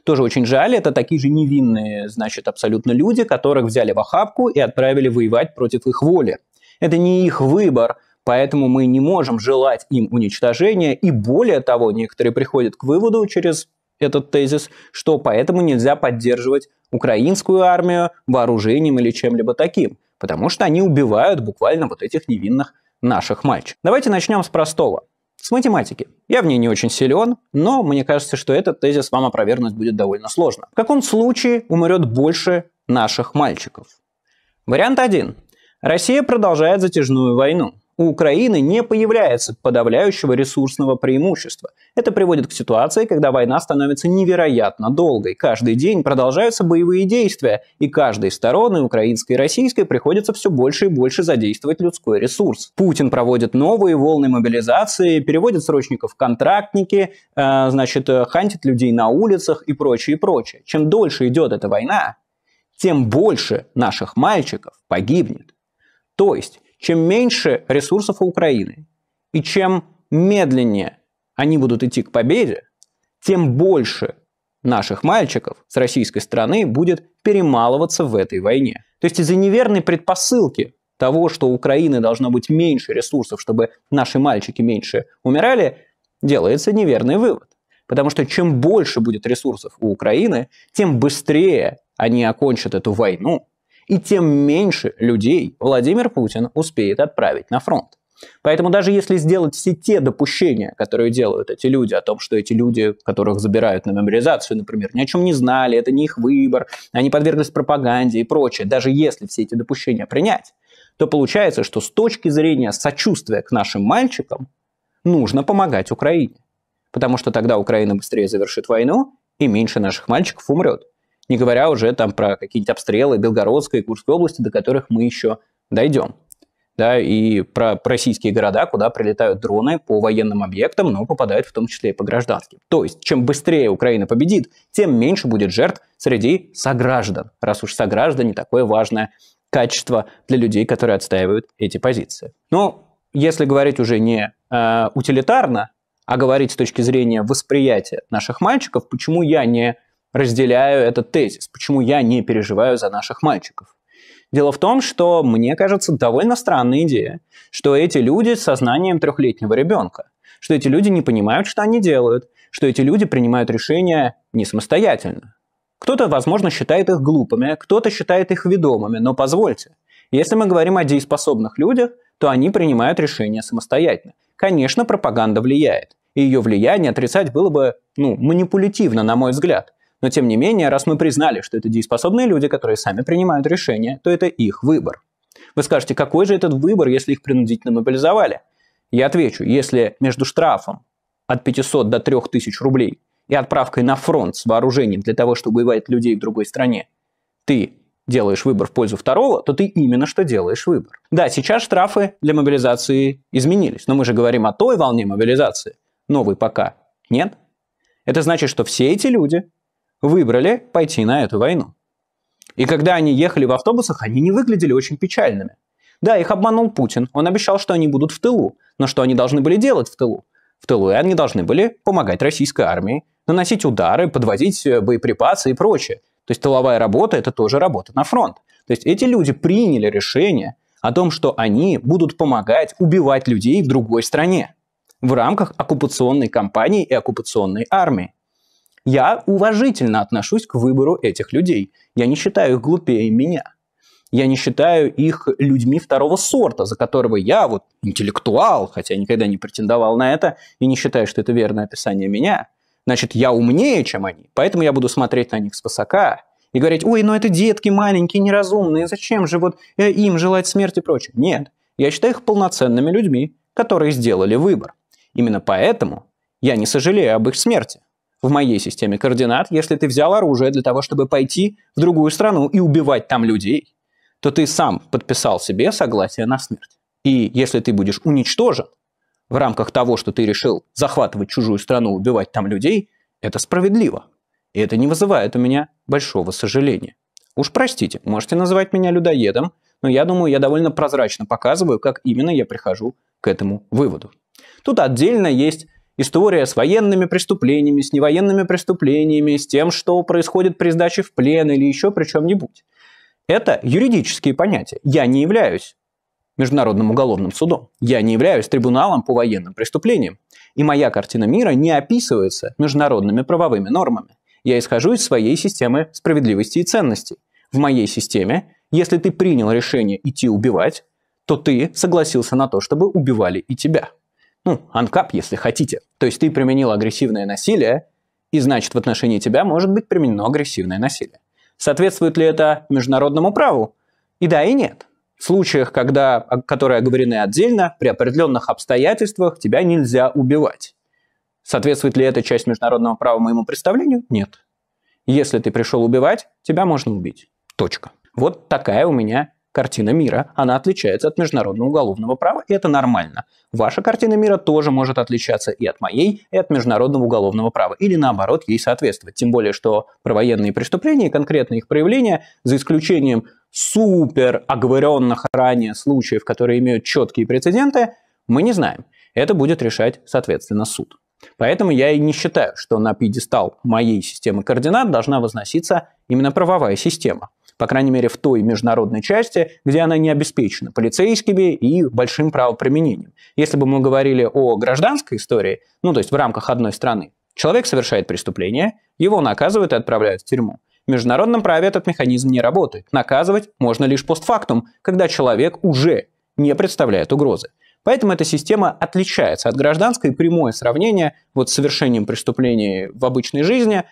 Тоже очень жаль, это такие же невинные, значит, абсолютно люди, которых взяли в охапку и отправили воевать против их воли. Это не их выбор, поэтому мы не можем желать им уничтожения, и более того, некоторые приходят к выводу через этот тезис, что поэтому нельзя поддерживать украинскую армию вооружением или чем-либо таким, потому что они убивают буквально вот этих невинных наших мальчиков. Давайте начнем с простого с математики. Я в ней не очень силен, но мне кажется, что этот тезис вам опровергнуть будет довольно сложно. В каком случае умрет больше наших мальчиков? Вариант 1. Россия продолжает затяжную войну у Украины не появляется подавляющего ресурсного преимущества. Это приводит к ситуации, когда война становится невероятно долгой. Каждый день продолжаются боевые действия, и каждой стороны, украинской и российской, приходится все больше и больше задействовать людской ресурс. Путин проводит новые волны мобилизации, переводит срочников в контрактники, э, значит, э, хантит людей на улицах и прочее, и прочее. Чем дольше идет эта война, тем больше наших мальчиков погибнет. То есть чем меньше ресурсов у Украины и чем медленнее они будут идти к победе, тем больше наших мальчиков с российской стороны будет перемалываться в этой войне. То есть из-за неверной предпосылки того, что у Украины должно быть меньше ресурсов, чтобы наши мальчики меньше умирали, делается неверный вывод. Потому что чем больше будет ресурсов у Украины, тем быстрее они окончат эту войну, и тем меньше людей Владимир Путин успеет отправить на фронт. Поэтому даже если сделать все те допущения, которые делают эти люди, о том, что эти люди, которых забирают на мобилизацию, например, ни о чем не знали, это не их выбор, они подверглись пропаганде и прочее, даже если все эти допущения принять, то получается, что с точки зрения сочувствия к нашим мальчикам нужно помогать Украине. Потому что тогда Украина быстрее завершит войну, и меньше наших мальчиков умрет не говоря уже там про какие-нибудь обстрелы Белгородской и Курской области, до которых мы еще дойдем. Да, и про российские города, куда прилетают дроны по военным объектам, но попадают в том числе и по гражданским. То есть, чем быстрее Украина победит, тем меньше будет жертв среди сограждан, раз уж сограждане такое важное качество для людей, которые отстаивают эти позиции. Но если говорить уже не э, утилитарно, а говорить с точки зрения восприятия наших мальчиков, почему я не разделяю этот тезис, почему я не переживаю за наших мальчиков. Дело в том, что мне кажется довольно странная идея, что эти люди с сознанием трехлетнего ребенка, что эти люди не понимают, что они делают, что эти люди принимают решения не самостоятельно. Кто-то, возможно, считает их глупыми, кто-то считает их ведомыми, но позвольте. Если мы говорим о дееспособных людях, то они принимают решения самостоятельно. Конечно, пропаганда влияет. И ее влияние отрицать было бы ну, манипулятивно, на мой взгляд. Но тем не менее, раз мы признали, что это дееспособные люди, которые сами принимают решения, то это их выбор. Вы скажете, какой же этот выбор, если их принудительно мобилизовали? Я отвечу, если между штрафом от 500 до 3000 рублей и отправкой на фронт с вооружением для того, чтобы воевать людей в другой стране, ты делаешь выбор в пользу второго, то ты именно что делаешь выбор. Да, сейчас штрафы для мобилизации изменились, но мы же говорим о той волне мобилизации. Новой пока нет. Это значит, что все эти люди выбрали пойти на эту войну. И когда они ехали в автобусах, они не выглядели очень печальными. Да, их обманул Путин. Он обещал, что они будут в тылу. Но что они должны были делать в тылу? В тылу они должны были помогать российской армии, наносить удары, подвозить э, боеприпасы и прочее. То есть тыловая работа – это тоже работа на фронт. То есть эти люди приняли решение о том, что они будут помогать убивать людей в другой стране в рамках оккупационной кампании и оккупационной армии. Я уважительно отношусь к выбору этих людей. Я не считаю их глупее меня. Я не считаю их людьми второго сорта, за которого я вот интеллектуал, хотя никогда не претендовал на это, и не считаю, что это верное описание меня. Значит, я умнее, чем они, поэтому я буду смотреть на них свысока и говорить, ой, ну это детки маленькие, неразумные, зачем же вот э, им желать смерти и прочее. Нет, я считаю их полноценными людьми, которые сделали выбор. Именно поэтому я не сожалею об их смерти в моей системе координат, если ты взял оружие для того, чтобы пойти в другую страну и убивать там людей, то ты сам подписал себе согласие на смерть. И если ты будешь уничтожен в рамках того, что ты решил захватывать чужую страну, убивать там людей, это справедливо. И это не вызывает у меня большого сожаления. Уж простите, можете называть меня людоедом, но я думаю, я довольно прозрачно показываю, как именно я прихожу к этому выводу. Тут отдельно есть История с военными преступлениями, с невоенными преступлениями, с тем, что происходит при сдаче в плен или еще при чем-нибудь. Это юридические понятия. Я не являюсь Международным уголовным судом. Я не являюсь трибуналом по военным преступлениям. И моя картина мира не описывается международными правовыми нормами. Я исхожу из своей системы справедливости и ценностей. В моей системе, если ты принял решение идти убивать, то ты согласился на то, чтобы убивали и тебя. Ну, анкап, если хотите. То есть ты применил агрессивное насилие, и значит в отношении тебя может быть применено агрессивное насилие. Соответствует ли это международному праву? И да, и нет. В случаях, когда, а, которые оговорены отдельно, при определенных обстоятельствах тебя нельзя убивать. Соответствует ли эта часть международного права моему представлению? Нет. Если ты пришел убивать, тебя можно убить. Точка. Вот такая у меня картина мира, она отличается от международного уголовного права, и это нормально. Ваша картина мира тоже может отличаться и от моей, и от международного уголовного права, или наоборот ей соответствовать. Тем более, что про военные преступления и конкретные их проявления, за исключением супер оговоренных ранее случаев, которые имеют четкие прецеденты, мы не знаем. Это будет решать, соответственно, суд. Поэтому я и не считаю, что на пьедестал моей системы координат должна возноситься именно правовая система по крайней мере в той международной части, где она не обеспечена полицейскими и большим правоприменением. Если бы мы говорили о гражданской истории, ну то есть в рамках одной страны, человек совершает преступление, его наказывают и отправляют в тюрьму. В международном праве этот механизм не работает. Наказывать можно лишь постфактум, когда человек уже не представляет угрозы. Поэтому эта система отличается от гражданской. Прямое сравнение вот с совершением преступлений в обычной жизни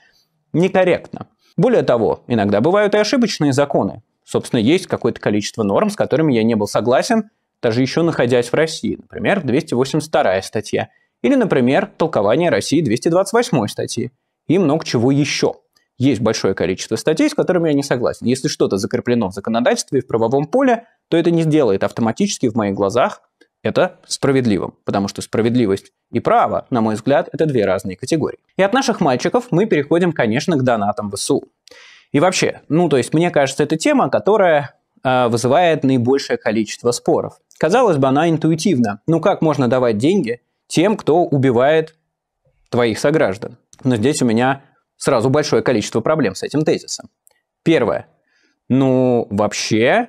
некорректно. Более того, иногда бывают и ошибочные законы. Собственно, есть какое-то количество норм, с которыми я не был согласен, даже еще находясь в России. Например, 282 статья. Или, например, толкование России 228 статьи. И много чего еще. Есть большое количество статей, с которыми я не согласен. Если что-то закреплено в законодательстве и в правовом поле, то это не сделает автоматически в моих глазах это справедливым, потому что справедливость и право, на мой взгляд, это две разные категории. И от наших мальчиков мы переходим, конечно, к донатам ВСУ. И вообще, ну то есть мне кажется, это тема, которая э, вызывает наибольшее количество споров. Казалось бы, она интуитивна. Ну как можно давать деньги тем, кто убивает твоих сограждан? Но здесь у меня сразу большое количество проблем с этим тезисом. Первое. Ну, вообще,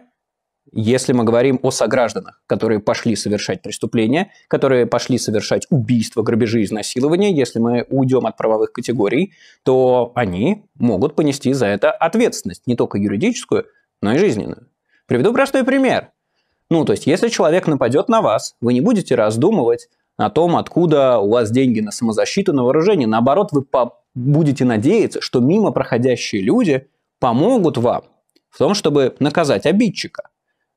если мы говорим о согражданах, которые пошли совершать преступления, которые пошли совершать убийства, грабежи, изнасилования, если мы уйдем от правовых категорий, то они могут понести за это ответственность, не только юридическую, но и жизненную. Приведу простой пример. Ну, то есть, если человек нападет на вас, вы не будете раздумывать о том, откуда у вас деньги на самозащиту, на вооружение. Наоборот, вы будете надеяться, что мимо проходящие люди помогут вам в том, чтобы наказать обидчика –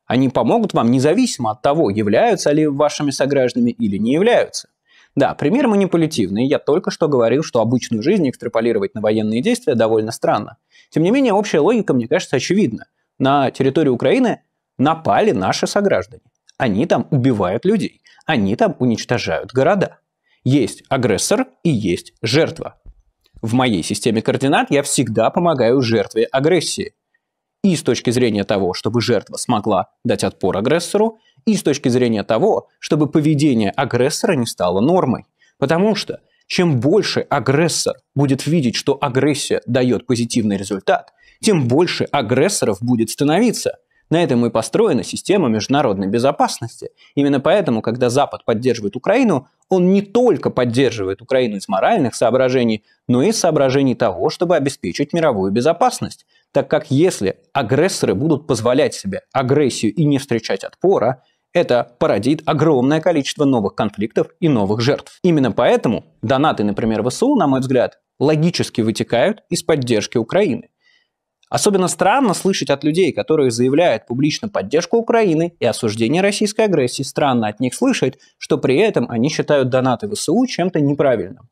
они помогут вам независимо от того, являются ли вашими согражданами или не являются. Да, пример манипулятивный. Я только что говорил, что обычную жизнь экстраполировать на военные действия довольно странно. Тем не менее, общая логика, мне кажется, очевидна. На территории Украины напали наши сограждане. Они там убивают людей. Они там уничтожают города. Есть агрессор и есть жертва. В моей системе координат я всегда помогаю жертве агрессии и с точки зрения того, чтобы жертва смогла дать отпор агрессору, и с точки зрения того, чтобы поведение агрессора не стало нормой. Потому что чем больше агрессор будет видеть, что агрессия дает позитивный результат, тем больше агрессоров будет становиться. На этом и построена система международной безопасности. Именно поэтому, когда Запад поддерживает Украину, он не только поддерживает Украину из моральных соображений, но и из соображений того, чтобы обеспечить мировую безопасность так как если агрессоры будут позволять себе агрессию и не встречать отпора, это породит огромное количество новых конфликтов и новых жертв. Именно поэтому донаты, например, ВСУ, на мой взгляд, логически вытекают из поддержки Украины. Особенно странно слышать от людей, которые заявляют публично поддержку Украины и осуждение российской агрессии, странно от них слышать, что при этом они считают донаты ВСУ чем-то неправильным.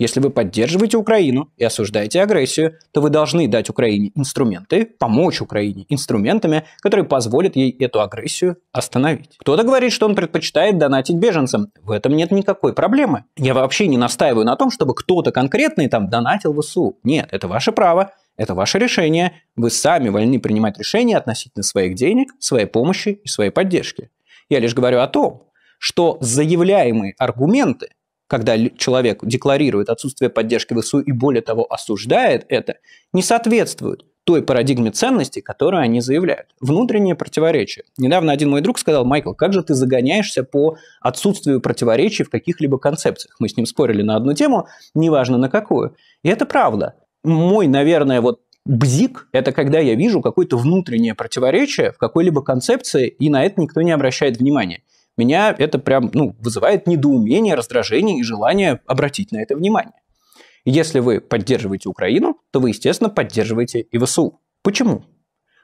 Если вы поддерживаете Украину и осуждаете агрессию, то вы должны дать Украине инструменты, помочь Украине инструментами, которые позволят ей эту агрессию остановить. Кто-то говорит, что он предпочитает донатить беженцам. В этом нет никакой проблемы. Я вообще не настаиваю на том, чтобы кто-то конкретный там донатил в СУ. Нет, это ваше право. Это ваше решение. Вы сами вольны принимать решения относительно своих денег, своей помощи и своей поддержки. Я лишь говорю о том, что заявляемые аргументы когда человек декларирует отсутствие поддержки ВСУ и, более того, осуждает это, не соответствуют той парадигме ценностей, которую они заявляют. Внутреннее противоречие. Недавно один мой друг сказал, Майкл, как же ты загоняешься по отсутствию противоречий в каких-либо концепциях? Мы с ним спорили на одну тему, неважно на какую. И это правда. Мой, наверное, вот бзик – это когда я вижу какое-то внутреннее противоречие в какой-либо концепции, и на это никто не обращает внимания меня это прям ну, вызывает недоумение, раздражение и желание обратить на это внимание. Если вы поддерживаете Украину, то вы, естественно, поддерживаете и ВСУ. Почему?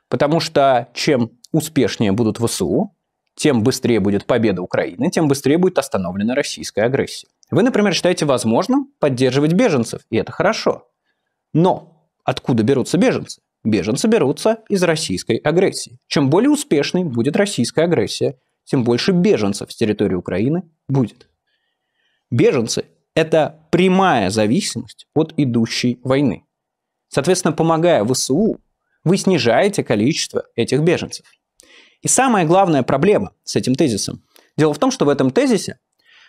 Потому что чем успешнее будут ВСУ, тем быстрее будет победа Украины, тем быстрее будет остановлена российская агрессия. Вы, например, считаете возможным поддерживать беженцев, и это хорошо. Но откуда берутся беженцы? Беженцы берутся из российской агрессии. Чем более успешной будет российская агрессия, тем больше беженцев с территории Украины будет. Беженцы – это прямая зависимость от идущей войны. Соответственно, помогая ВСУ, вы снижаете количество этих беженцев. И самая главная проблема с этим тезисом. Дело в том, что в этом тезисе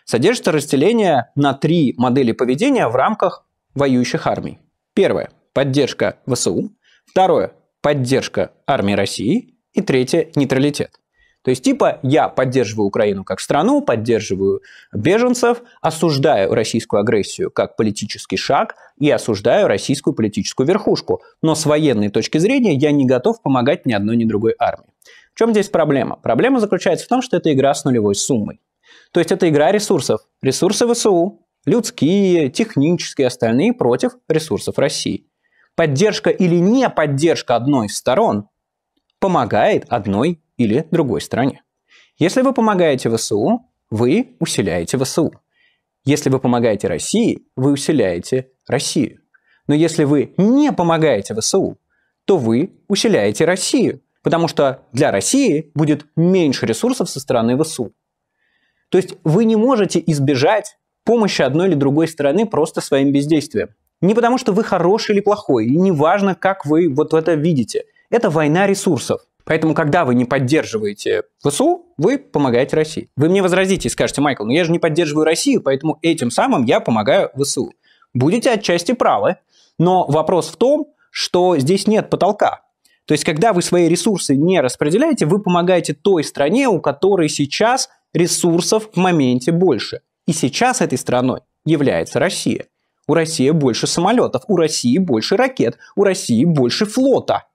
содержится разделение на три модели поведения в рамках воюющих армий. Первое – поддержка ВСУ. Второе – поддержка армии России. И третье – нейтралитет. То есть типа я поддерживаю Украину как страну, поддерживаю беженцев, осуждаю российскую агрессию как политический шаг и осуждаю российскую политическую верхушку. Но с военной точки зрения я не готов помогать ни одной, ни другой армии. В чем здесь проблема? Проблема заключается в том, что это игра с нулевой суммой. То есть это игра ресурсов. Ресурсы ВСУ, людские, технические, остальные против ресурсов России. Поддержка или не поддержка одной из сторон помогает одной или другой стране. Если вы помогаете ВСУ, вы усиляете ВСУ. Если вы помогаете России, вы усиляете Россию. Но если вы не помогаете ВСУ, то вы усиляете Россию, потому что для России будет меньше ресурсов со стороны ВСУ. То есть вы не можете избежать помощи одной или другой стороны просто своим бездействием. Не потому что вы хороший или плохой, и неважно, как вы вот это видите. Это война ресурсов. Поэтому, когда вы не поддерживаете ВСУ, вы помогаете России. Вы мне возразите и скажете, Майкл, но ну я же не поддерживаю Россию, поэтому этим самым я помогаю ВСУ. Будете отчасти правы, но вопрос в том, что здесь нет потолка. То есть, когда вы свои ресурсы не распределяете, вы помогаете той стране, у которой сейчас ресурсов в моменте больше. И сейчас этой страной является Россия. У России больше самолетов, у России больше ракет, у России больше флота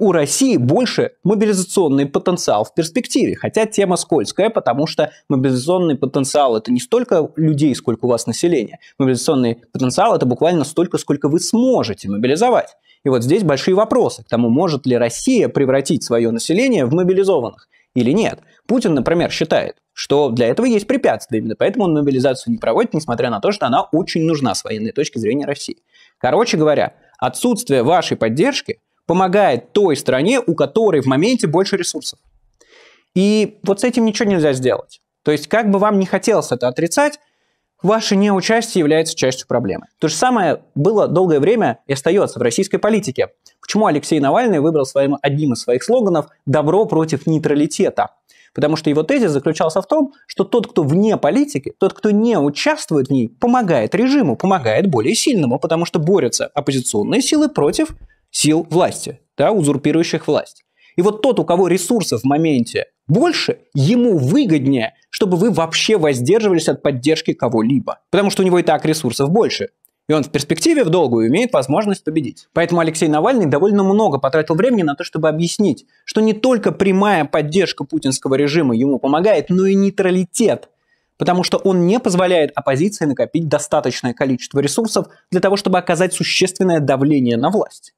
у России больше мобилизационный потенциал в перспективе. Хотя тема скользкая, потому что мобилизационный потенциал это не столько людей, сколько у вас населения. Мобилизационный потенциал это буквально столько, сколько вы сможете мобилизовать. И вот здесь большие вопросы к тому, может ли Россия превратить свое население в мобилизованных или нет. Путин, например, считает, что для этого есть препятствия, именно поэтому он мобилизацию не проводит, несмотря на то, что она очень нужна с военной точки зрения России. Короче говоря, отсутствие вашей поддержки – помогает той стране, у которой в моменте больше ресурсов. И вот с этим ничего нельзя сделать. То есть, как бы вам не хотелось это отрицать, ваше неучастие является частью проблемы. То же самое было долгое время и остается в российской политике. Почему Алексей Навальный выбрал своим, одним из своих слоганов «добро против нейтралитета»? Потому что его тезис заключался в том, что тот, кто вне политики, тот, кто не участвует в ней, помогает режиму, помогает более сильному, потому что борются оппозиционные силы против сил власти, да, узурпирующих власть. И вот тот, у кого ресурсов в моменте больше, ему выгоднее, чтобы вы вообще воздерживались от поддержки кого-либо. Потому что у него и так ресурсов больше. И он в перспективе в долгую имеет возможность победить. Поэтому Алексей Навальный довольно много потратил времени на то, чтобы объяснить, что не только прямая поддержка путинского режима ему помогает, но и нейтралитет. Потому что он не позволяет оппозиции накопить достаточное количество ресурсов для того, чтобы оказать существенное давление на власть.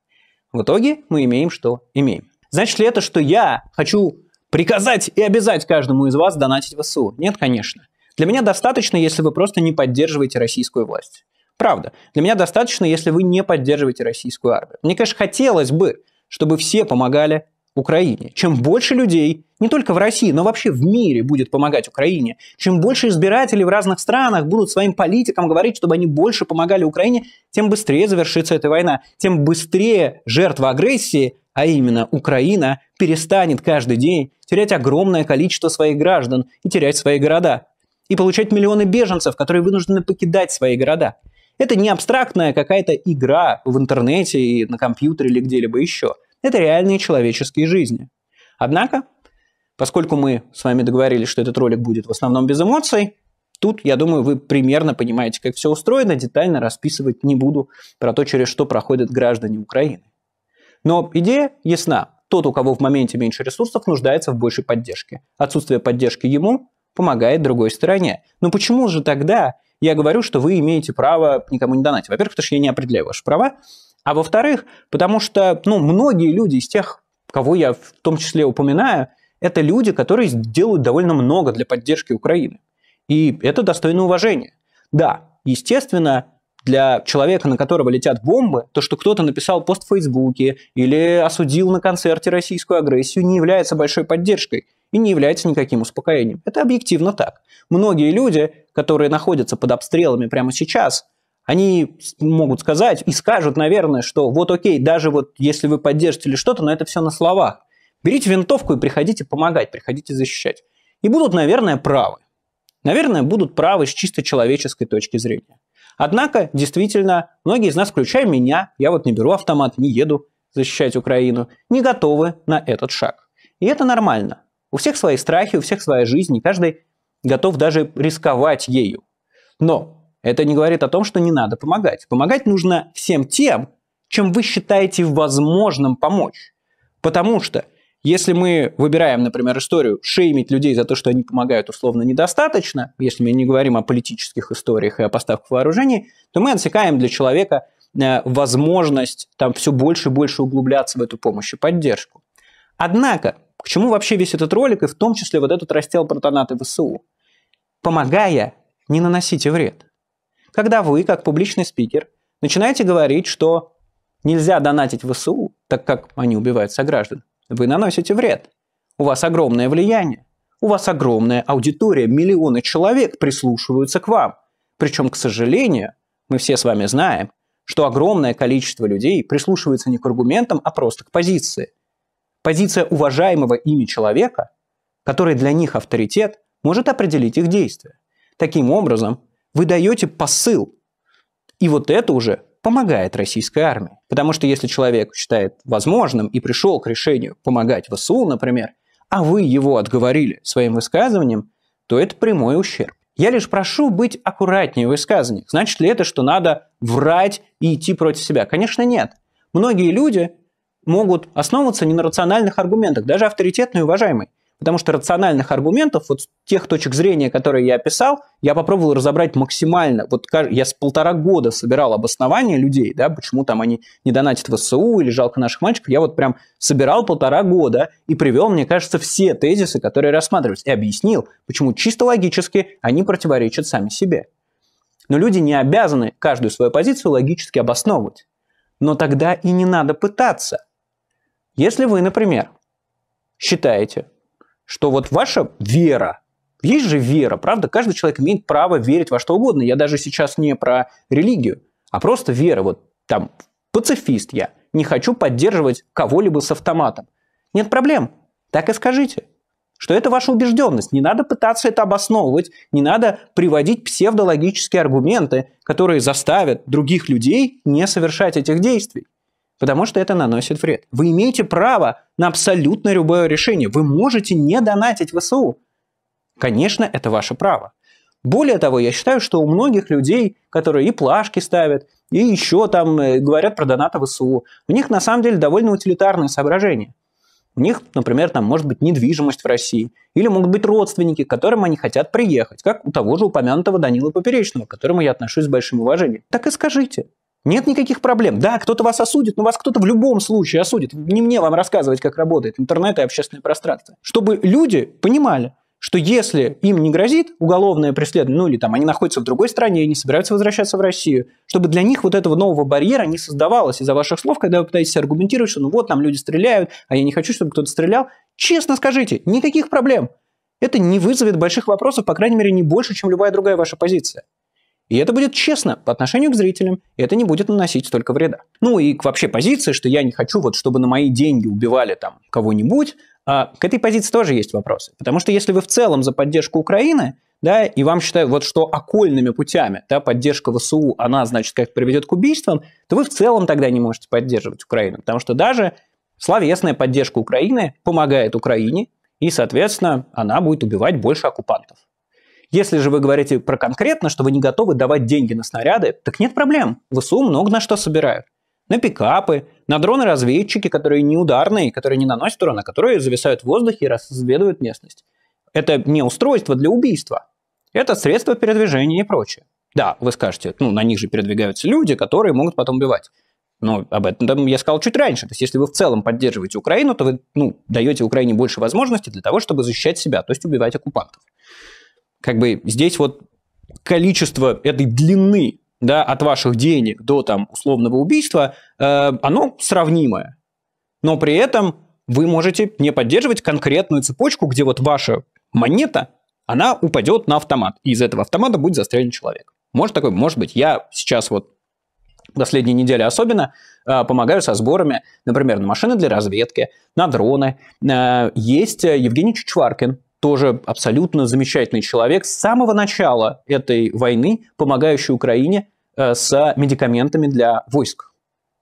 В итоге мы имеем, что имеем. Значит ли это, что я хочу приказать и обязать каждому из вас донатить в СУ? Нет, конечно. Для меня достаточно, если вы просто не поддерживаете российскую власть. Правда. Для меня достаточно, если вы не поддерживаете российскую армию. Мне, конечно, хотелось бы, чтобы все помогали Украине. Чем больше людей, не только в России, но вообще в мире будет помогать Украине, чем больше избирателей в разных странах будут своим политикам говорить, чтобы они больше помогали Украине, тем быстрее завершится эта война, тем быстрее жертва агрессии, а именно Украина, перестанет каждый день терять огромное количество своих граждан и терять свои города. И получать миллионы беженцев, которые вынуждены покидать свои города. Это не абстрактная какая-то игра в интернете и на компьютере или где-либо еще – это реальные человеческие жизни. Однако, поскольку мы с вами договорились, что этот ролик будет в основном без эмоций, тут, я думаю, вы примерно понимаете, как все устроено, детально расписывать не буду про то, через что проходят граждане Украины. Но идея ясна. Тот, у кого в моменте меньше ресурсов, нуждается в большей поддержке. Отсутствие поддержки ему помогает другой стороне. Но почему же тогда я говорю, что вы имеете право никому не донатить? Во-первых, потому что я не определяю ваши права. А во-вторых, потому что ну, многие люди из тех, кого я в том числе упоминаю, это люди, которые делают довольно много для поддержки Украины. И это достойно уважения. Да, естественно, для человека, на которого летят бомбы, то, что кто-то написал пост в Фейсбуке или осудил на концерте российскую агрессию, не является большой поддержкой и не является никаким успокоением. Это объективно так. Многие люди, которые находятся под обстрелами прямо сейчас – они могут сказать и скажут, наверное, что вот окей, даже вот если вы поддержите или что-то, но это все на словах. Берите винтовку и приходите помогать, приходите защищать. И будут, наверное, правы. Наверное, будут правы с чисто человеческой точки зрения. Однако, действительно, многие из нас, включая меня, я вот не беру автомат, не еду защищать Украину, не готовы на этот шаг. И это нормально. У всех свои страхи, у всех своя жизнь, и каждый готов даже рисковать ею. Но это не говорит о том, что не надо помогать. Помогать нужно всем тем, чем вы считаете возможным помочь. Потому что если мы выбираем, например, историю шеймить людей за то, что они помогают условно недостаточно, если мы не говорим о политических историях и о поставках вооружений, то мы отсекаем для человека э, возможность там все больше и больше углубляться в эту помощь и поддержку. Однако, к чему вообще весь этот ролик, и в том числе вот этот раздел про ВСУ? Помогая, не наносите вред. Когда вы, как публичный спикер, начинаете говорить, что нельзя донатить ВСУ, так как они убивают сограждан, вы наносите вред. У вас огромное влияние. У вас огромная аудитория, миллионы человек прислушиваются к вам. Причем, к сожалению, мы все с вами знаем, что огромное количество людей прислушивается не к аргументам, а просто к позиции. Позиция уважаемого ими человека, который для них авторитет, может определить их действия. Таким образом, вы даете посыл. И вот это уже помогает российской армии. Потому что если человек считает возможным и пришел к решению помогать ВСУ, например, а вы его отговорили своим высказыванием, то это прямой ущерб. Я лишь прошу быть аккуратнее в высказываниях. Значит ли это, что надо врать и идти против себя? Конечно, нет. Многие люди могут основываться не на рациональных аргументах, даже авторитетные, и уважаемый. Потому что рациональных аргументов, вот тех точек зрения, которые я описал, я попробовал разобрать максимально. Вот я с полтора года собирал обоснования людей, да, почему там они не донатят в СУ или жалко наших мальчиков. Я вот прям собирал полтора года и привел, мне кажется, все тезисы, которые рассматривались, и объяснил, почему чисто логически они противоречат сами себе. Но люди не обязаны каждую свою позицию логически обосновывать. Но тогда и не надо пытаться. Если вы, например, считаете, что вот ваша вера, есть же вера, правда? Каждый человек имеет право верить во что угодно. Я даже сейчас не про религию, а просто вера. Вот там пацифист я, не хочу поддерживать кого-либо с автоматом. Нет проблем, так и скажите что это ваша убежденность. Не надо пытаться это обосновывать, не надо приводить псевдологические аргументы, которые заставят других людей не совершать этих действий потому что это наносит вред. Вы имеете право на абсолютно любое решение. Вы можете не донатить ВСУ. Конечно, это ваше право. Более того, я считаю, что у многих людей, которые и плашки ставят, и еще там э, говорят про донаты ВСУ, у них на самом деле довольно утилитарные соображения. У них, например, там может быть недвижимость в России, или могут быть родственники, к которым они хотят приехать, как у того же упомянутого Данила Поперечного, к которому я отношусь с большим уважением. Так и скажите. Нет никаких проблем. Да, кто-то вас осудит, но вас кто-то в любом случае осудит. Не мне вам рассказывать, как работает интернет и общественное пространство. Чтобы люди понимали, что если им не грозит уголовное преследование, ну или там они находятся в другой стране и не собираются возвращаться в Россию, чтобы для них вот этого нового барьера не создавалось из-за ваших слов, когда вы пытаетесь аргументировать, что ну вот там люди стреляют, а я не хочу, чтобы кто-то стрелял, честно скажите, никаких проблем. Это не вызовет больших вопросов, по крайней мере, не больше, чем любая другая ваша позиция. И это будет честно по отношению к зрителям, и это не будет наносить столько вреда. Ну и к вообще позиции, что я не хочу, вот, чтобы на мои деньги убивали там кого-нибудь, а к этой позиции тоже есть вопросы. Потому что если вы в целом за поддержку Украины, да, и вам считают, вот что окольными путями, да, поддержка ВСУ, она, значит, как то приведет к убийствам, то вы в целом тогда не можете поддерживать Украину. Потому что даже словесная поддержка Украины помогает Украине, и, соответственно, она будет убивать больше оккупантов. Если же вы говорите про конкретно, что вы не готовы давать деньги на снаряды, так нет проблем. ВСУ много на что собирают. На пикапы, на дроны-разведчики, которые неударные, которые не наносят урона, которые зависают в воздухе и разведывают местность. Это не устройство для убийства. Это средство передвижения и прочее. Да, вы скажете, ну, на них же передвигаются люди, которые могут потом убивать. Но об этом я сказал чуть раньше. То есть, если вы в целом поддерживаете Украину, то вы ну, даете Украине больше возможностей для того, чтобы защищать себя, то есть убивать оккупантов как бы здесь вот количество этой длины да, от ваших денег до там условного убийства, э, оно сравнимое. Но при этом вы можете не поддерживать конкретную цепочку, где вот ваша монета, она упадет на автомат, и из этого автомата будет застрелен человек. Может такой, может быть, я сейчас вот последние недели особенно э, помогаю со сборами, например, на машины для разведки, на дроны. Э, есть э, Евгений Чучваркин тоже абсолютно замечательный человек, с самого начала этой войны, помогающий Украине э, с медикаментами для войск,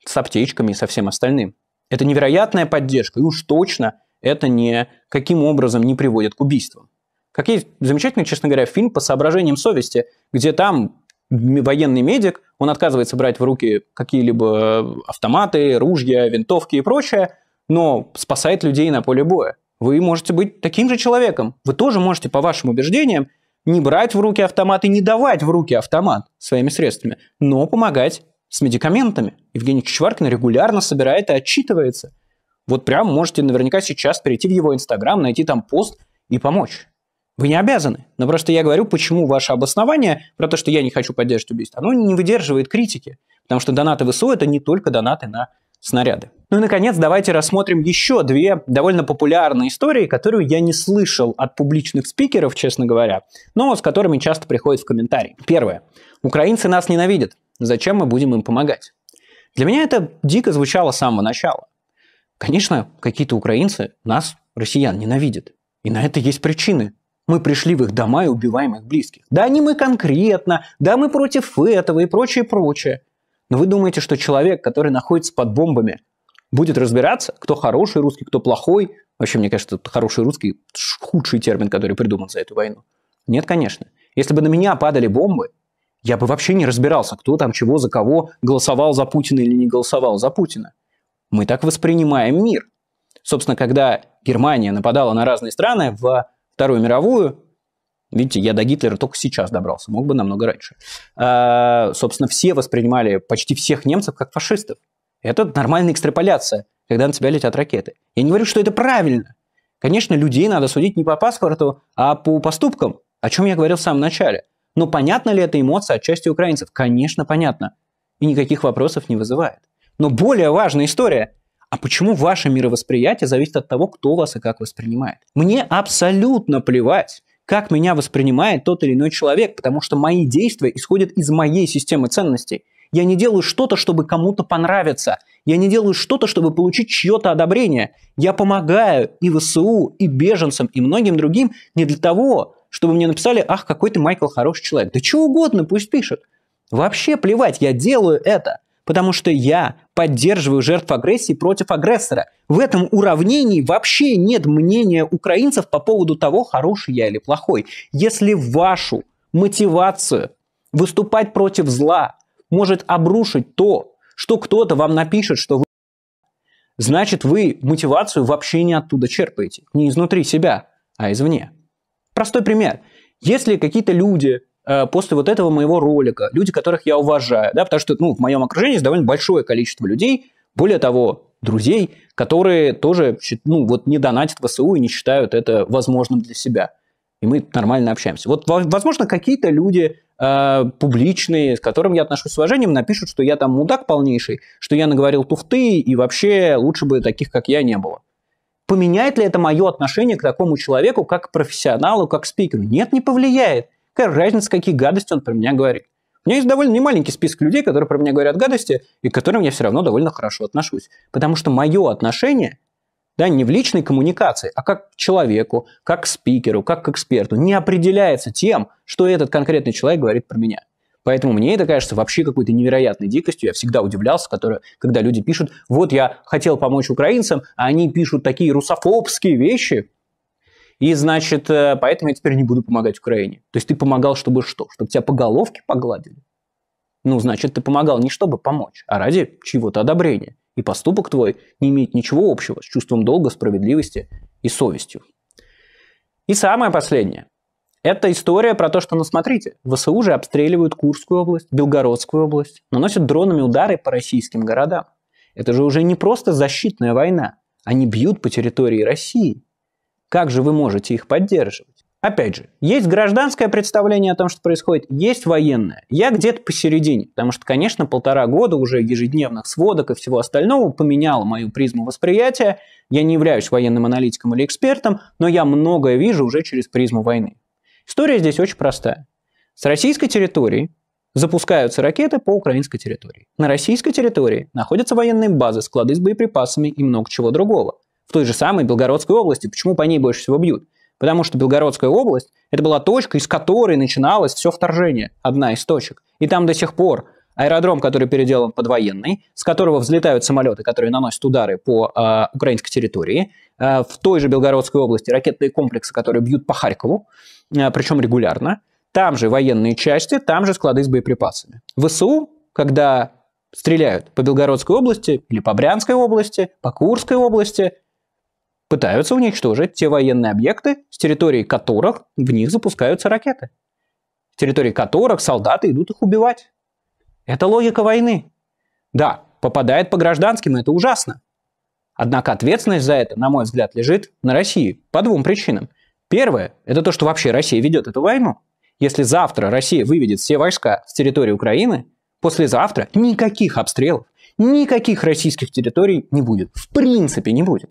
с аптечками и со всем остальным. Это невероятная поддержка, и уж точно это ни каким образом не приводит к убийствам. Как есть замечательный, честно говоря, фильм по соображениям совести, где там военный медик, он отказывается брать в руки какие-либо э, автоматы, ружья, винтовки и прочее, но спасает людей на поле боя. Вы можете быть таким же человеком. Вы тоже можете, по вашим убеждениям, не брать в руки автомат и не давать в руки автомат своими средствами, но помогать с медикаментами. Евгений Чичваркин регулярно собирает и отчитывается. Вот прям можете наверняка сейчас перейти в его Инстаграм, найти там пост и помочь. Вы не обязаны. Но просто я говорю, почему ваше обоснование про то, что я не хочу поддерживать убийство, оно не выдерживает критики. Потому что донаты ВСУ – это не только донаты на снаряды. Ну и, наконец, давайте рассмотрим еще две довольно популярные истории, которые я не слышал от публичных спикеров, честно говоря, но с которыми часто приходят в комментарии. Первое. Украинцы нас ненавидят. Зачем мы будем им помогать? Для меня это дико звучало с самого начала. Конечно, какие-то украинцы нас, россиян, ненавидят. И на это есть причины. Мы пришли в их дома и убиваем их близких. Да не мы конкретно, да мы против этого и прочее, прочее. Но вы думаете, что человек, который находится под бомбами, будет разбираться, кто хороший русский, кто плохой. Вообще, мне кажется, хороший русский – худший термин, который придуман за эту войну. Нет, конечно. Если бы на меня падали бомбы, я бы вообще не разбирался, кто там чего за кого голосовал за Путина или не голосовал за Путина. Мы так воспринимаем мир. Собственно, когда Германия нападала на разные страны во Вторую мировую, видите, я до Гитлера только сейчас добрался, мог бы намного раньше. А, собственно, все воспринимали почти всех немцев как фашистов. Это нормальная экстраполяция, когда на тебя летят ракеты. Я не говорю, что это правильно. Конечно, людей надо судить не по паспорту, а по поступкам, о чем я говорил в самом начале. Но понятно ли эта эмоция отчасти украинцев? Конечно, понятно. И никаких вопросов не вызывает. Но более важная история. А почему ваше мировосприятие зависит от того, кто вас и как воспринимает? Мне абсолютно плевать, как меня воспринимает тот или иной человек, потому что мои действия исходят из моей системы ценностей – я не делаю что-то, чтобы кому-то понравиться. Я не делаю что-то, чтобы получить чье-то одобрение. Я помогаю и ВСУ, и беженцам, и многим другим не для того, чтобы мне написали, ах, какой ты, Майкл, хороший человек. Да чего угодно пусть пишут. Вообще плевать, я делаю это, потому что я поддерживаю жертв агрессии против агрессора. В этом уравнении вообще нет мнения украинцев по поводу того, хороший я или плохой. Если вашу мотивацию выступать против зла может обрушить то, что кто-то вам напишет, что вы... Значит, вы мотивацию вообще не оттуда черпаете. Не изнутри себя, а извне. Простой пример. Если какие-то люди э, после вот этого моего ролика, люди, которых я уважаю, да, потому что ну, в моем окружении есть довольно большое количество людей, более того, друзей, которые тоже ну, вот не донатят в СУ и не считают это возможным для себя. И мы нормально общаемся. Вот, возможно, какие-то люди Э, публичные, с которым я отношусь с уважением, напишут, что я там мудак полнейший, что я наговорил туфты, и вообще лучше бы таких, как я, не было. Поменяет ли это мое отношение к такому человеку, как к профессионалу, как к спикеру? Нет, не повлияет. Какая разница, какие гадости он про меня говорит. У меня есть довольно немаленький список людей, которые про меня говорят гадости, и к которым я все равно довольно хорошо отношусь. Потому что мое отношение да, не в личной коммуникации, а как к человеку, как к спикеру, как к эксперту, не определяется тем, что этот конкретный человек говорит про меня. Поэтому мне это кажется вообще какой-то невероятной дикостью. Я всегда удивлялся, которые, когда люди пишут, вот я хотел помочь украинцам, а они пишут такие русофобские вещи, и, значит, э, поэтому я теперь не буду помогать Украине. То есть ты помогал, чтобы что? Чтобы тебя по головке погладили? Ну, значит, ты помогал не чтобы помочь, а ради чего-то одобрения и поступок твой не имеет ничего общего с чувством долга, справедливости и совестью. И самое последнее. Это история про то, что, ну смотрите, ВСУ уже обстреливают Курскую область, Белгородскую область, наносят дронами удары по российским городам. Это же уже не просто защитная война. Они бьют по территории России. Как же вы можете их поддерживать? Опять же, есть гражданское представление о том, что происходит, есть военное. Я где-то посередине, потому что, конечно, полтора года уже ежедневных сводок и всего остального поменяло мою призму восприятия. Я не являюсь военным аналитиком или экспертом, но я многое вижу уже через призму войны. История здесь очень простая. С российской территории запускаются ракеты по украинской территории. На российской территории находятся военные базы, склады с боеприпасами и много чего другого. В той же самой Белгородской области, почему по ней больше всего бьют – Потому что Белгородская область – это была точка, из которой начиналось все вторжение. Одна из точек. И там до сих пор аэродром, который переделан под военный, с которого взлетают самолеты, которые наносят удары по э, украинской территории, э, в той же Белгородской области ракетные комплексы, которые бьют по Харькову, э, а, причем регулярно, там же военные части, там же склады с боеприпасами. ВСУ, когда стреляют по Белгородской области или по Брянской области, по Курской области, пытаются уничтожить те военные объекты, с территории которых в них запускаются ракеты, с территории которых солдаты идут их убивать. Это логика войны. Да, попадает по гражданским, это ужасно. Однако ответственность за это, на мой взгляд, лежит на России по двум причинам. Первое – это то, что вообще Россия ведет эту войну. Если завтра Россия выведет все войска с территории Украины, послезавтра никаких обстрелов, никаких российских территорий не будет. В принципе не будет.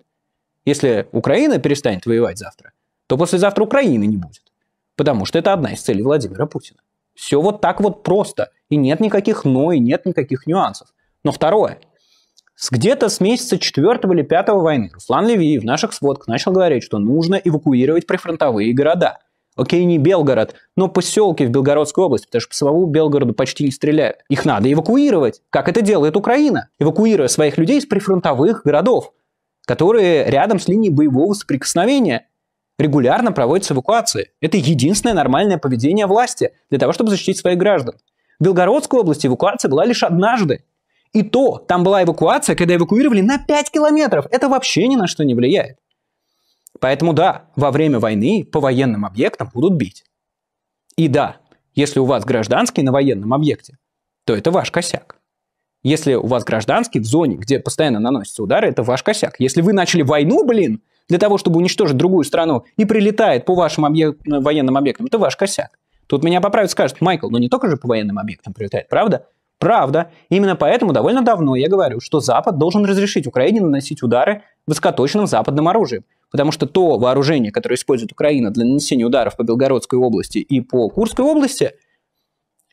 Если Украина перестанет воевать завтра, то послезавтра Украины не будет. Потому что это одна из целей Владимира Путина. Все вот так вот просто. И нет никаких «но», и нет никаких нюансов. Но второе. Где-то с месяца 4 или 5 войны Руслан Левиев в наших сводках начал говорить, что нужно эвакуировать прифронтовые города. Окей, не Белгород, но поселки в Белгородской области, потому что по самому Белгороду почти не стреляют. Их надо эвакуировать, как это делает Украина, эвакуируя своих людей из прифронтовых городов которые рядом с линией боевого соприкосновения. Регулярно проводятся эвакуации. Это единственное нормальное поведение власти для того, чтобы защитить своих граждан. В Белгородской области эвакуация была лишь однажды. И то, там была эвакуация, когда эвакуировали на 5 километров. Это вообще ни на что не влияет. Поэтому да, во время войны по военным объектам будут бить. И да, если у вас гражданский на военном объекте, то это ваш косяк. Если у вас гражданский в зоне, где постоянно наносятся удары, это ваш косяк. Если вы начали войну, блин, для того, чтобы уничтожить другую страну, и прилетает по вашим объект, военным объектам, это ваш косяк. Тут меня поправят, скажут, Майкл, но ну не только же по военным объектам прилетает, правда? Правда. Именно поэтому довольно давно я говорю, что Запад должен разрешить Украине наносить удары высокоточным западным оружием. Потому что то вооружение, которое использует Украина для нанесения ударов по Белгородской области и по Курской области,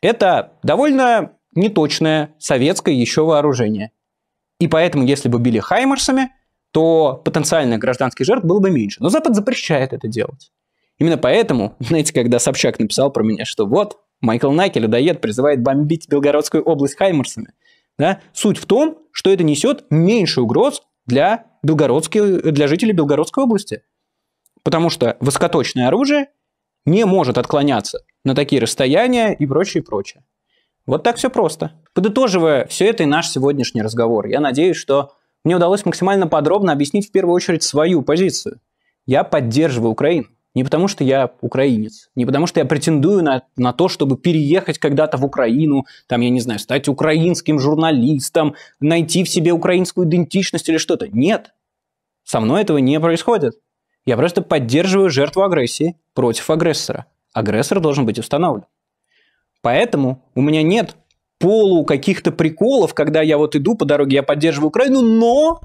это довольно неточное советское еще вооружение. И поэтому, если бы били хаймерсами то потенциальных гражданских жертв было бы меньше. Но Запад запрещает это делать. Именно поэтому, знаете, когда Собчак написал про меня, что вот, Майкл Наки, людоед, призывает бомбить Белгородскую область хаймерсами Да? Суть в том, что это несет меньше угроз для, белгородских, для жителей Белгородской области. Потому что высокоточное оружие не может отклоняться на такие расстояния и прочее, и прочее. Вот так все просто. Подытоживая все это и наш сегодняшний разговор, я надеюсь, что мне удалось максимально подробно объяснить в первую очередь свою позицию. Я поддерживаю Украину. Не потому, что я украинец, не потому, что я претендую на, на то, чтобы переехать когда-то в Украину, там, я не знаю, стать украинским журналистом, найти в себе украинскую идентичность или что-то. Нет, со мной этого не происходит. Я просто поддерживаю жертву агрессии против агрессора. Агрессор должен быть установлен. Поэтому у меня нет полу каких-то приколов, когда я вот иду по дороге, я поддерживаю Украину, но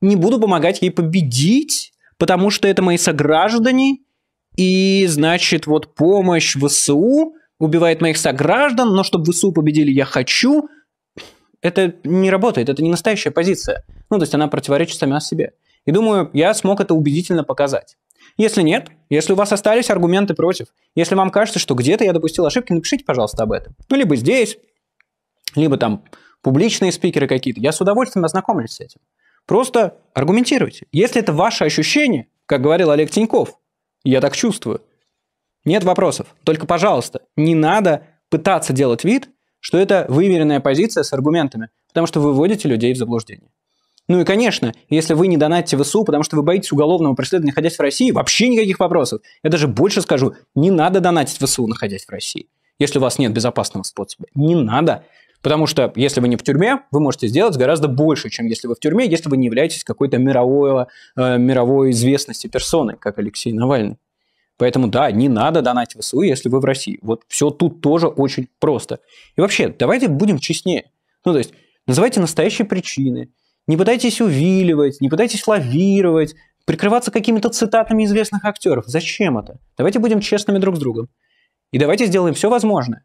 не буду помогать ей победить, потому что это мои сограждане, и, значит, вот помощь ВСУ убивает моих сограждан, но чтобы ВСУ победили я хочу, это не работает, это не настоящая позиция. Ну, то есть она противоречит сама себе. И думаю, я смог это убедительно показать. Если нет, если у вас остались аргументы против, если вам кажется, что где-то я допустил ошибки, напишите, пожалуйста, об этом. Ну, либо здесь, либо там публичные спикеры какие-то. Я с удовольствием ознакомлюсь с этим. Просто аргументируйте. Если это ваше ощущение, как говорил Олег Тиньков, я так чувствую, нет вопросов. Только, пожалуйста, не надо пытаться делать вид, что это выверенная позиция с аргументами, потому что вы вводите людей в заблуждение. Ну и, конечно, если вы не донатите в потому что вы боитесь уголовного преследования, находясь в России, вообще никаких вопросов. Я даже больше скажу, не надо донатить в находясь в России, если у вас нет безопасного способа. Не надо. Потому что если вы не в тюрьме, вы можете сделать гораздо больше, чем если вы в тюрьме, если вы не являетесь какой-то мировой, э, мировой известности персоны, как Алексей Навальный. Поэтому да, не надо донатить в если вы в России. Вот все тут тоже очень просто. И вообще, давайте будем честнее. Ну, то есть, называйте настоящие причины, не пытайтесь увиливать, не пытайтесь лавировать, прикрываться какими-то цитатами известных актеров. Зачем это? Давайте будем честными друг с другом. И давайте сделаем все возможное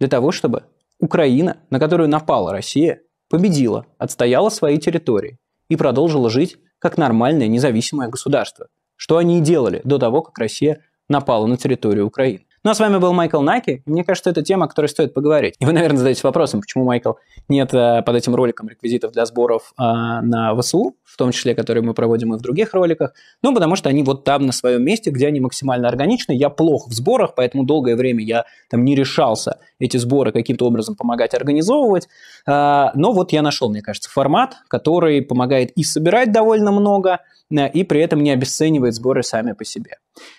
для того, чтобы Украина, на которую напала Россия, победила, отстояла свои территории и продолжила жить как нормальное независимое государство, что они и делали до того, как Россия напала на территорию Украины. Ну а с вами был Майкл Наки. Мне кажется, это тема, о которой стоит поговорить. И вы, наверное, задаетесь вопросом, почему, Майкл, нет э, под этим роликом реквизитов для сборов э, на ВСУ том числе, которые мы проводим и в других роликах, ну, потому что они вот там, на своем месте, где они максимально органичны. Я плох в сборах, поэтому долгое время я там не решался эти сборы каким-то образом помогать организовывать. А, но вот я нашел, мне кажется, формат, который помогает и собирать довольно много, э, и при этом не обесценивает сборы сами по себе.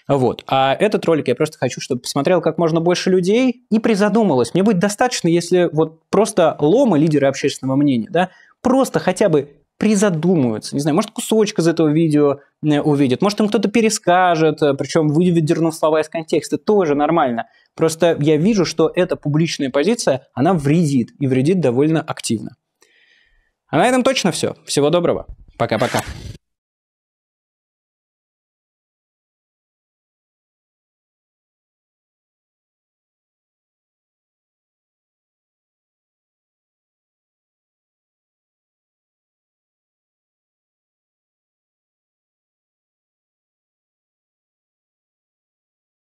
Вот. А этот ролик я просто хочу, чтобы посмотрел как можно больше людей и призадумалось. Мне будет достаточно, если вот просто ломы, лидеры общественного мнения, да, просто хотя бы призадумаются. Не знаю, может, кусочек из этого видео э, увидят, может, им кто-то перескажет, э, причем выдернув слова из контекста, тоже нормально. Просто я вижу, что эта публичная позиция, она вредит, и вредит довольно активно. А на этом точно все. Всего доброго. Пока-пока.